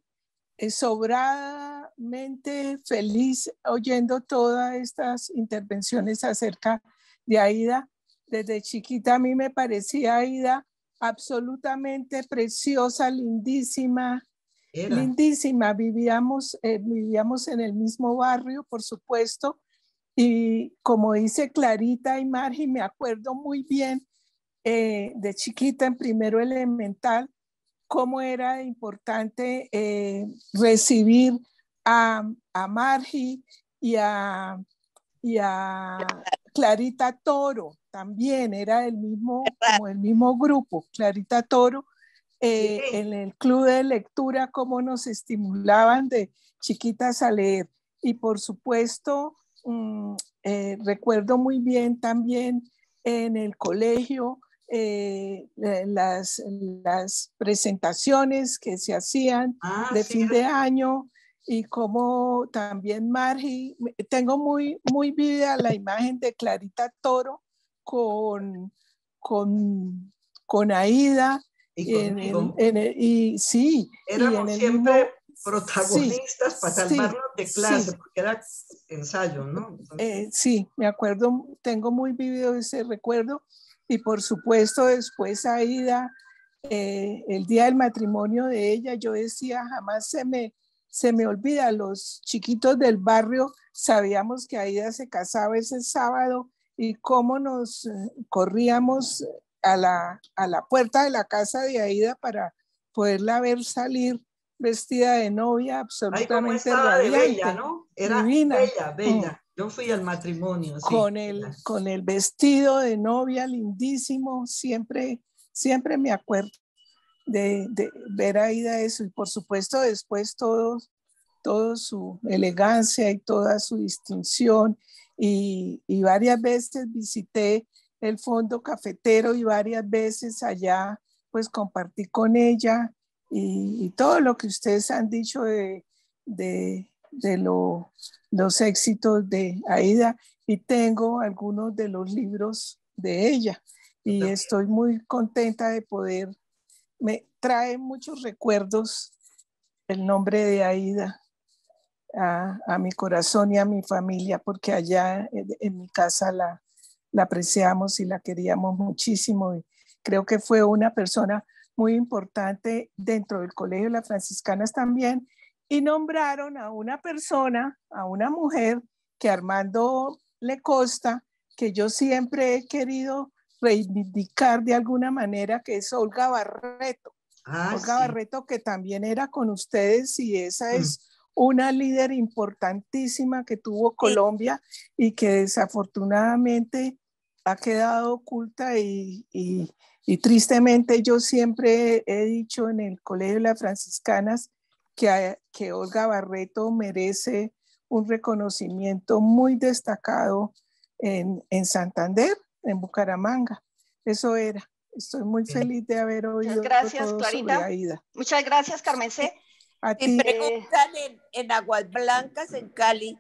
es eh, sobradamente feliz oyendo todas estas intervenciones acerca de Aida. Desde chiquita a mí me parecía Aida absolutamente preciosa, lindísima, Lindísima, vivíamos, eh, vivíamos en el mismo barrio, por supuesto, y como dice Clarita y Margie, me acuerdo muy bien eh, de chiquita en primero elemental, cómo era importante eh, recibir a, a Margie y a, Clarita Toro también, era el mismo, el mismo grupo, Clarita Toro, eh, en el club de lectura, cómo nos estimulaban de chiquitas a leer. Y por supuesto, mm, eh, recuerdo muy bien también en el colegio eh, las, presentaciones que se hacían ah, de fin de año y cómo también Margi tengo muy, muy la imagen de Clarita Toro con, con, con Aida y, en, sí. Éramos siempre protagonistas para salvarnos de clase, porque era ensayo, ¿no? Eh, sí, me acuerdo, tengo muy vivido ese recuerdo. Y por supuesto, después Aida, eh, el día del matrimonio de ella, yo decía, jamás se me, se me olvida, los chiquitos del barrio sabíamos que Aida se casaba ese sábado y cómo nos eh, corríamos a la, puerta de la casa de Aida para poderla ver salir vestida de novia, absolutamente radiante, Era bella, mm. Yo fui al matrimonio. Con, el, con el vestido de novia lindísimo, siempre, siempre me acuerdo de, ver a Aida eso. Y por supuesto después todo, todo su elegancia y toda su distinción. Y, y varias veces visité el fondo cafetero y varias veces allá pues compartí con ella y, todo lo que ustedes han dicho de, los éxitos de Aida y tengo algunos de los libros de ella y estoy muy contenta de poder, me trae muchos recuerdos el nombre de Aida a, mi corazón y a mi familia porque allá en mi casa la, la apreciamos y la queríamos muchísimo. Y creo que fue una persona muy importante dentro del Colegio de las Franciscanas también. Y nombraron a una persona, a una mujer que Armando le costa, que yo siempre he querido reivindicar de alguna manera, que es Olga Barreto. Ah, Olga Barreto, que también era con ustedes y esa mm. es una líder importantísima que tuvo Colombia y que desafortunadamente ha quedado oculta y, y, tristemente yo siempre he dicho en el Colegio de las Franciscanas que, que Olga Barreto merece un reconocimiento muy destacado en, en, Santander, en Bucaramanga. Eso era. Estoy muy feliz de haber oído. gracias, todo Clarita. Muchas gracias, Carmencé. A eh, ti. Me en, en Aguas Blancas, en Cali,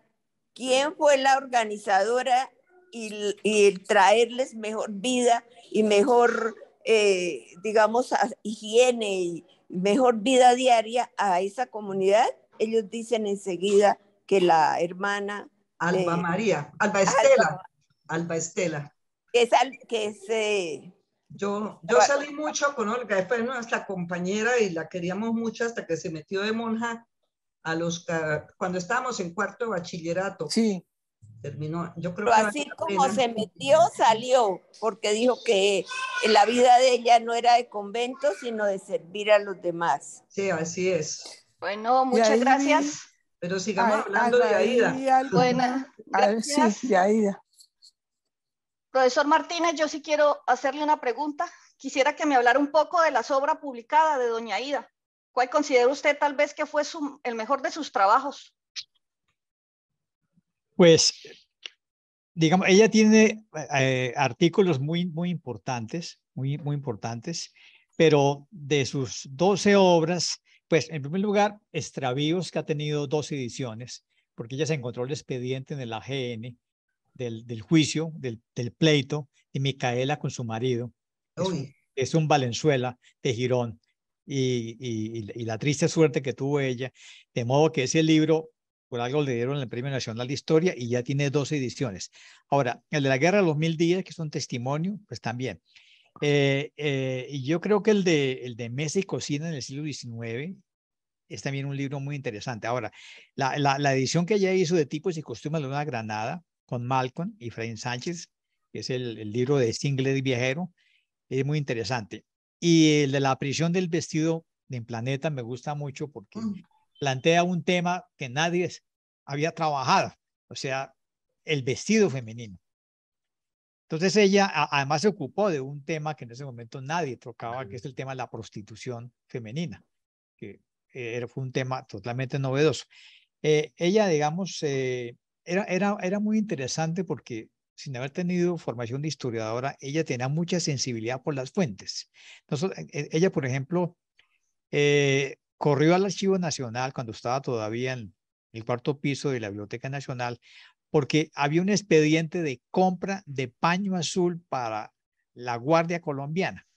¿quién fue la organizadora y, el traerles mejor vida y mejor, eh, digamos, higiene y mejor vida diaria a esa comunidad, ellos dicen enseguida que la hermana... Alba María, Alba Estela. Alba, Estela. Es, que es... Eh, yo, yo salí mucho con Olga, después nuestra compañera y la queríamos mucho hasta que se metió de monja a los cuando estábamos en cuarto de bachillerato. Sí terminó. Yo creo Pero así como se metió, salió, porque dijo que la vida de ella no era de convento, sino de servir a los demás. Sí, así es. Bueno, muchas gracias. Pero sigamos hablando de Aida. Buenas. Gracias. Aida. Profesor Martínez, yo sí quiero hacerle una pregunta. Quisiera que me hablara un poco de la obra publicada de Doña Aida. ¿Cuál considera usted tal vez que fue el mejor de sus trabajos? Pues, digamos, ella tiene eh, artículos muy, muy importantes, muy, muy importantes, pero de sus 12 obras, pues, en primer lugar, Extravíos, que ha tenido dos ediciones, porque ella se encontró el expediente en el AGN del, del juicio, del, pleito y Micaela con su marido. Es un, Valenzuela de Girón y, y la triste suerte que tuvo ella. De modo que ese libro por algo le dieron el Premio Nacional de Historia y ya tiene dos ediciones. Ahora, el de la Guerra de los Mil Días, que es un testimonio, pues también. Eh, eh, y yo creo que el de, el de Mesa y Cocina en el siglo XIX es también un libro muy interesante. Ahora, la, la, edición que ella hizo de tipos y costumbres de una Granada con Malcolm y Frank Sánchez, que es el, libro de Singlet este Viajero, es muy interesante. Y el de la prisión del vestido en Planeta me gusta mucho porque mm plantea un tema que nadie había trabajado, o sea, el vestido femenino. Entonces ella además se ocupó de un tema que en ese momento nadie tocaba, que es el tema de la prostitución femenina, que eh, era fue un tema totalmente novedoso. Eh, ella, digamos, eh, era, era, era muy interesante porque sin haber tenido formación de historiadora, ella tenía mucha sensibilidad por las fuentes. Entonces, ella, por ejemplo, eh, corrió al Archivo Nacional cuando estaba todavía en el cuarto piso de la Biblioteca Nacional, porque había un expediente de compra de paño azul para la Guardia Colombiana.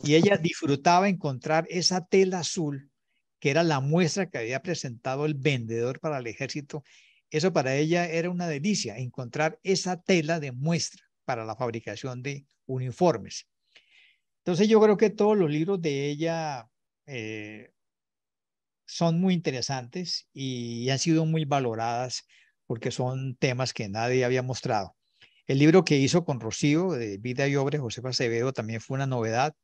Y ella disfrutaba encontrar esa tela azul, que era la muestra que había presentado el vendedor para el ejército. Eso para ella era una delicia, encontrar esa tela de muestra para la fabricación de uniformes. Entonces yo creo que todos los libros de ella eh, son muy interesantes y han sido muy valoradas porque son temas que nadie había mostrado. El libro que hizo con Rocío, de Vida y Obra, José Acevedo, también fue una novedad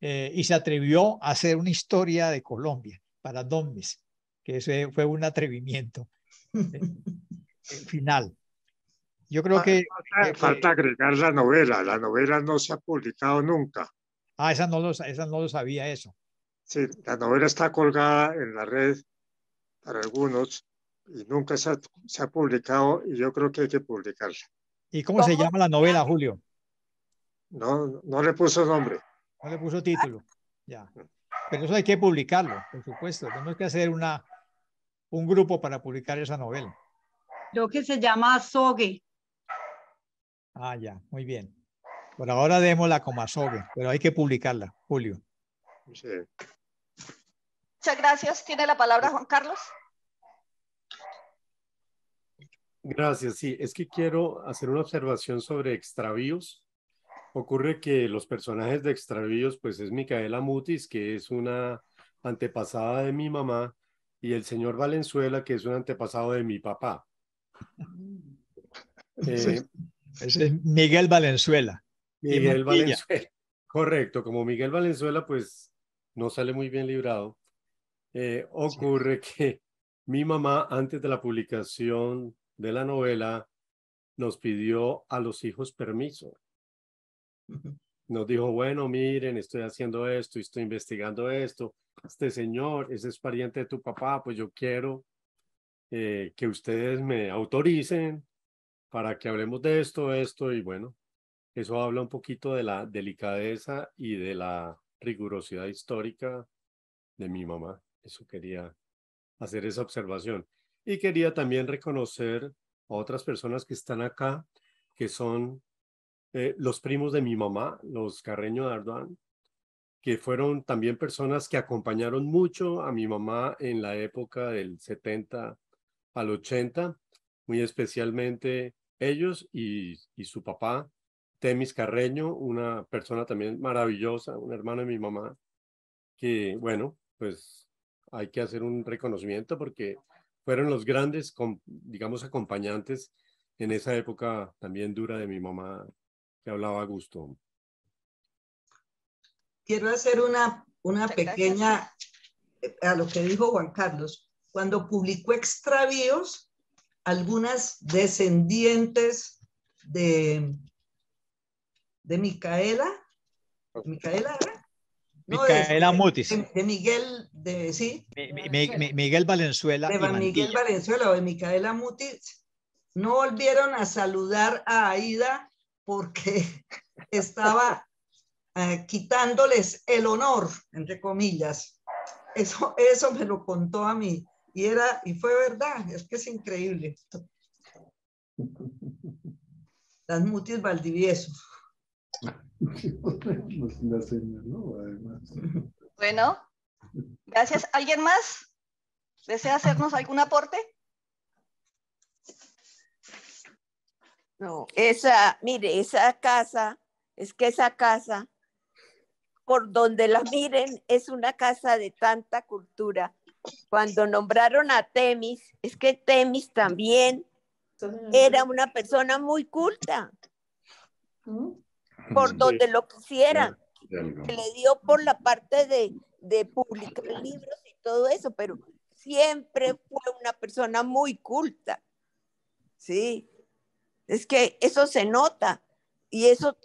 eh, y se atrevió a hacer una historia de Colombia para Domis, que ese fue un atrevimiento eh, final. Yo creo que... Falta, agregar la novela, la novela no se ha publicado nunca. Ah, no esa no lo sabía eso. Sí, la novela está colgada en la red para algunos y nunca se ha, publicado y yo creo que hay que publicarla. ¿Y cómo, se llama la novela, Julio? No, no le puso nombre. No le puso título. Ya. Pero eso hay que publicarlo, por supuesto. Tenemos que hacer una, un grupo para publicar esa novela. Lo que se llama Sogue. Ah, ya, muy bien. Por ahora démosla como Azogue, pero hay que publicarla, Julio. Sí. Muchas gracias. Tiene la palabra Juan Carlos. Gracias. Sí, es que quiero hacer una observación sobre extravíos. Ocurre que los personajes de extravíos, pues es Micaela Mutis, que es una antepasada de mi mamá, y el señor Valenzuela, que es un antepasado de mi papá. Eh, Miguel Valenzuela. Miguel Valenzuela. Correcto, como Miguel Valenzuela, pues no sale muy bien librado. Eh, ocurre que mi mamá, antes de la publicación de la novela, nos pidió a los hijos permiso. Nos dijo, bueno, miren, estoy haciendo esto, estoy investigando esto, este señor, ese es pariente de tu papá, pues yo quiero eh, que ustedes me autoricen para que hablemos de esto, esto, y bueno, eso habla un poquito de la delicadeza y de la rigurosidad histórica de mi mamá. Eso quería hacer esa observación. Y quería también reconocer a otras personas que están acá, que son eh, los primos de mi mamá, los Carreño Dardán, que fueron también personas que acompañaron mucho a mi mamá en la época del 70 al 80, muy especialmente ellos y, y su papá, Temis Carreño, una persona también maravillosa, un hermano de mi mamá, que bueno, pues hay que hacer un reconocimiento porque fueron los grandes, digamos, acompañantes en esa época también dura de mi mamá que hablaba a gusto. Quiero hacer una, una pequeña eh, a lo que dijo Juan Carlos. Cuando publicó Extravíos, algunas descendientes de, de Micaela, Micaela Micaela este, Mutis. De, Miguel, de, sí. Miguel Valenzuela. De Miguel Valenzuela o de Micaela Mutis. No volvieron a saludar a Aida porque estaba eh, quitándoles el honor, entre comillas. Eso, eso me lo contó a mí. Y, era, y fue verdad, es que es increíble. Las Mutis Valdivieso. Pues, bueno, gracias. ¿Alguien más? ¿Desea hacernos algún aporte? No, esa, mire, esa casa, es que esa casa, por donde la miren, es una casa de tanta cultura. Cuando nombraron a Temis, es que Temis también era una persona muy culta. ¿Mm? por donde lo quisiera. le dio por la parte de, de publicar libros y todo eso, pero siempre fue una persona muy culta. Sí, es que eso se nota y eso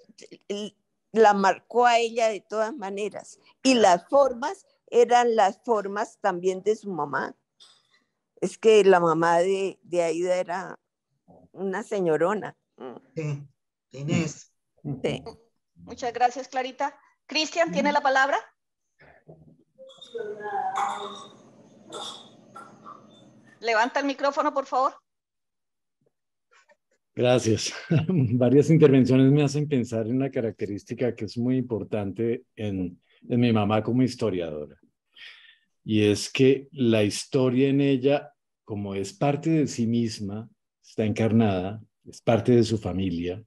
la marcó a ella de todas maneras. Y las formas eran las formas también de su mamá. Es que la mamá de, de Aida era una señorona. Sí, Inés. Muchas gracias, Clarita. Cristian, ¿tiene la palabra? Levanta el micrófono, por favor. Gracias. Varias intervenciones me hacen pensar en una característica que es muy importante en mi mamá como historiadora. Y es que la historia en ella, como es parte de sí misma, está encarnada, es parte de su familia,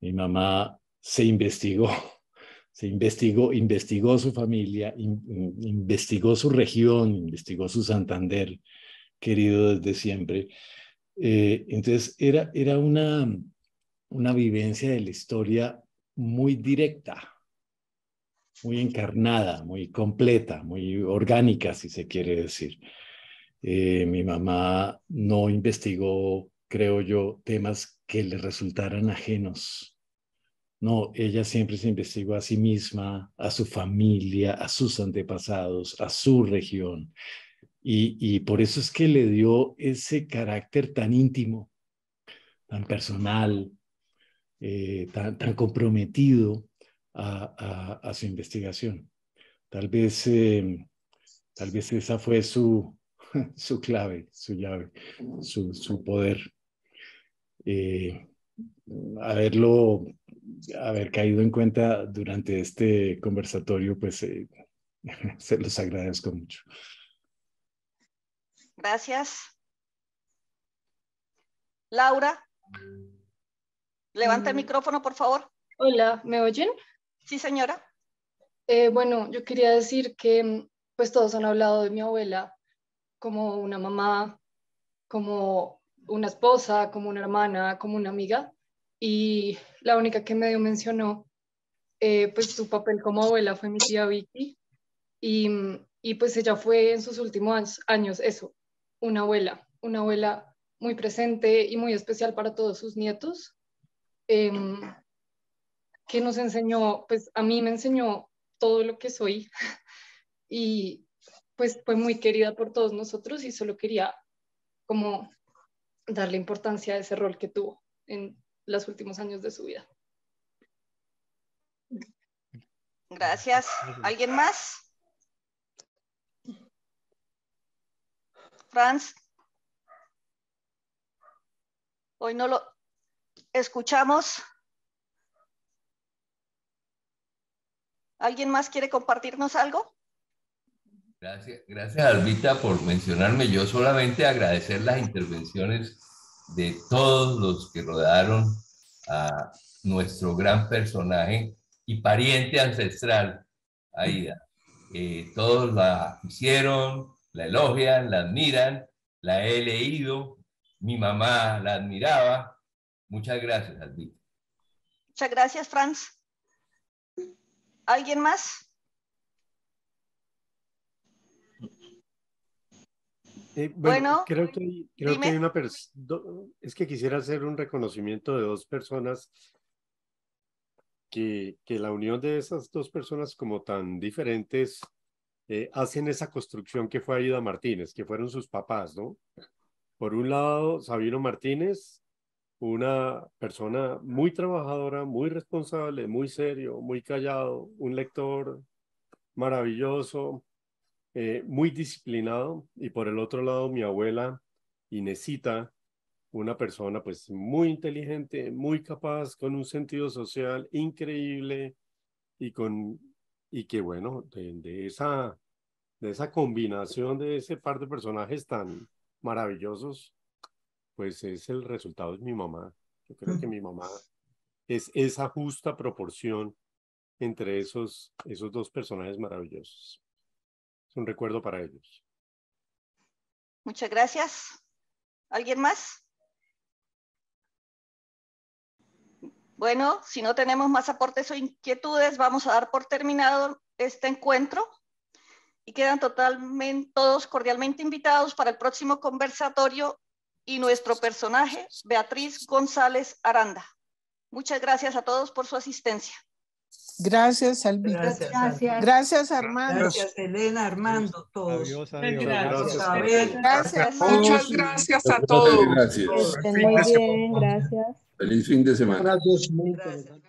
mi mamá se investigó, se investigó, investigó su familia, investigó su región, investigó su Santander, querido desde siempre. Eh, entonces era, era una, una vivencia de la historia muy directa, muy encarnada, muy completa, muy orgánica, si se quiere decir. Eh, mi mamá no investigó creo yo, temas que le resultaran ajenos. No, ella siempre se investigó a sí misma, a su familia, a sus antepasados, a su región. Y, por eso es que le dio ese carácter tan íntimo, tan personal, eh, tan, comprometido a, su investigación. Tal vez, eh, tal vez esa fue su, su clave, su llave, su, su poder. Eh, haberlo, haber caído en cuenta durante este conversatorio, pues eh, se los agradezco mucho. Gracias. Laura, levanta el mm. micrófono, por favor. Hola, ¿me oyen? Sí, señora. Eh, bueno, yo quería decir que pues todos han hablado de mi abuela como una mamá, como una esposa, como una hermana, como una amiga, y la única que medio mencionó, eh, pues su papel como abuela fue mi tía Vicky, y, pues ella fue en sus últimos años eso, una abuela, una abuela muy presente y muy especial para todos sus nietos, em, que nos enseñó, pues a mí me enseñó todo lo que soy y pues fue muy querida por todos nosotros y solo quería como darle importancia a ese rol que tuvo en los últimos años de su vida. Gracias. ¿Alguien más? Franz. Hoy no lo escuchamos. ¿Alguien más quiere compartirnos algo? Gracias, gracias Albita por mencionarme. Yo solamente agradecer las intervenciones de todos los que rodaron a nuestro gran personaje y pariente ancestral, Aida. Eh, todos la hicieron, la elogian, la admiran, la he leído, mi mamá la admiraba. Muchas gracias, Albita. Muchas gracias, Franz. ¿Alguien más? bueno, creo, que, creo que hay una es que quisiera hacer un reconocimiento de dos personas, que, que la unión de esas dos personas como tan diferentes eh, hacen esa construcción que fue Aida Martínez, que fueron sus papás, ¿no? Por un lado, Sabino Martínez, una persona muy trabajadora, muy responsable, muy serio, muy callado, un lector maravilloso, eh, muy disciplinado y por el otro lado mi abuela Inesita, una persona pues muy inteligente, muy capaz, con un sentido social increíble y con y que bueno, de, esa de esa combinación de ese par de personajes tan maravillosos, pues es el resultado de mi mamá. Yo creo que mi mamá es esa justa proporción entre esos, esos dos personajes maravillosos es un recuerdo para ellos. Muchas gracias. ¿Alguien más? Bueno, si no tenemos más aportes o inquietudes, vamos a dar por terminado este encuentro y quedan totalmente todos cordialmente invitados para el próximo conversatorio y nuestro personaje, Beatriz González Aranda. Muchas gracias a todos por su asistencia. Gracias, Salvi. Gracias, gracias. Armando. Gracias, Elena, Armando, todos. Adiós, Gracias. Abel. gracias. Muchas gracias a todos. Gracias. Muy bien, gracias. Feliz fin de semana. Gracias.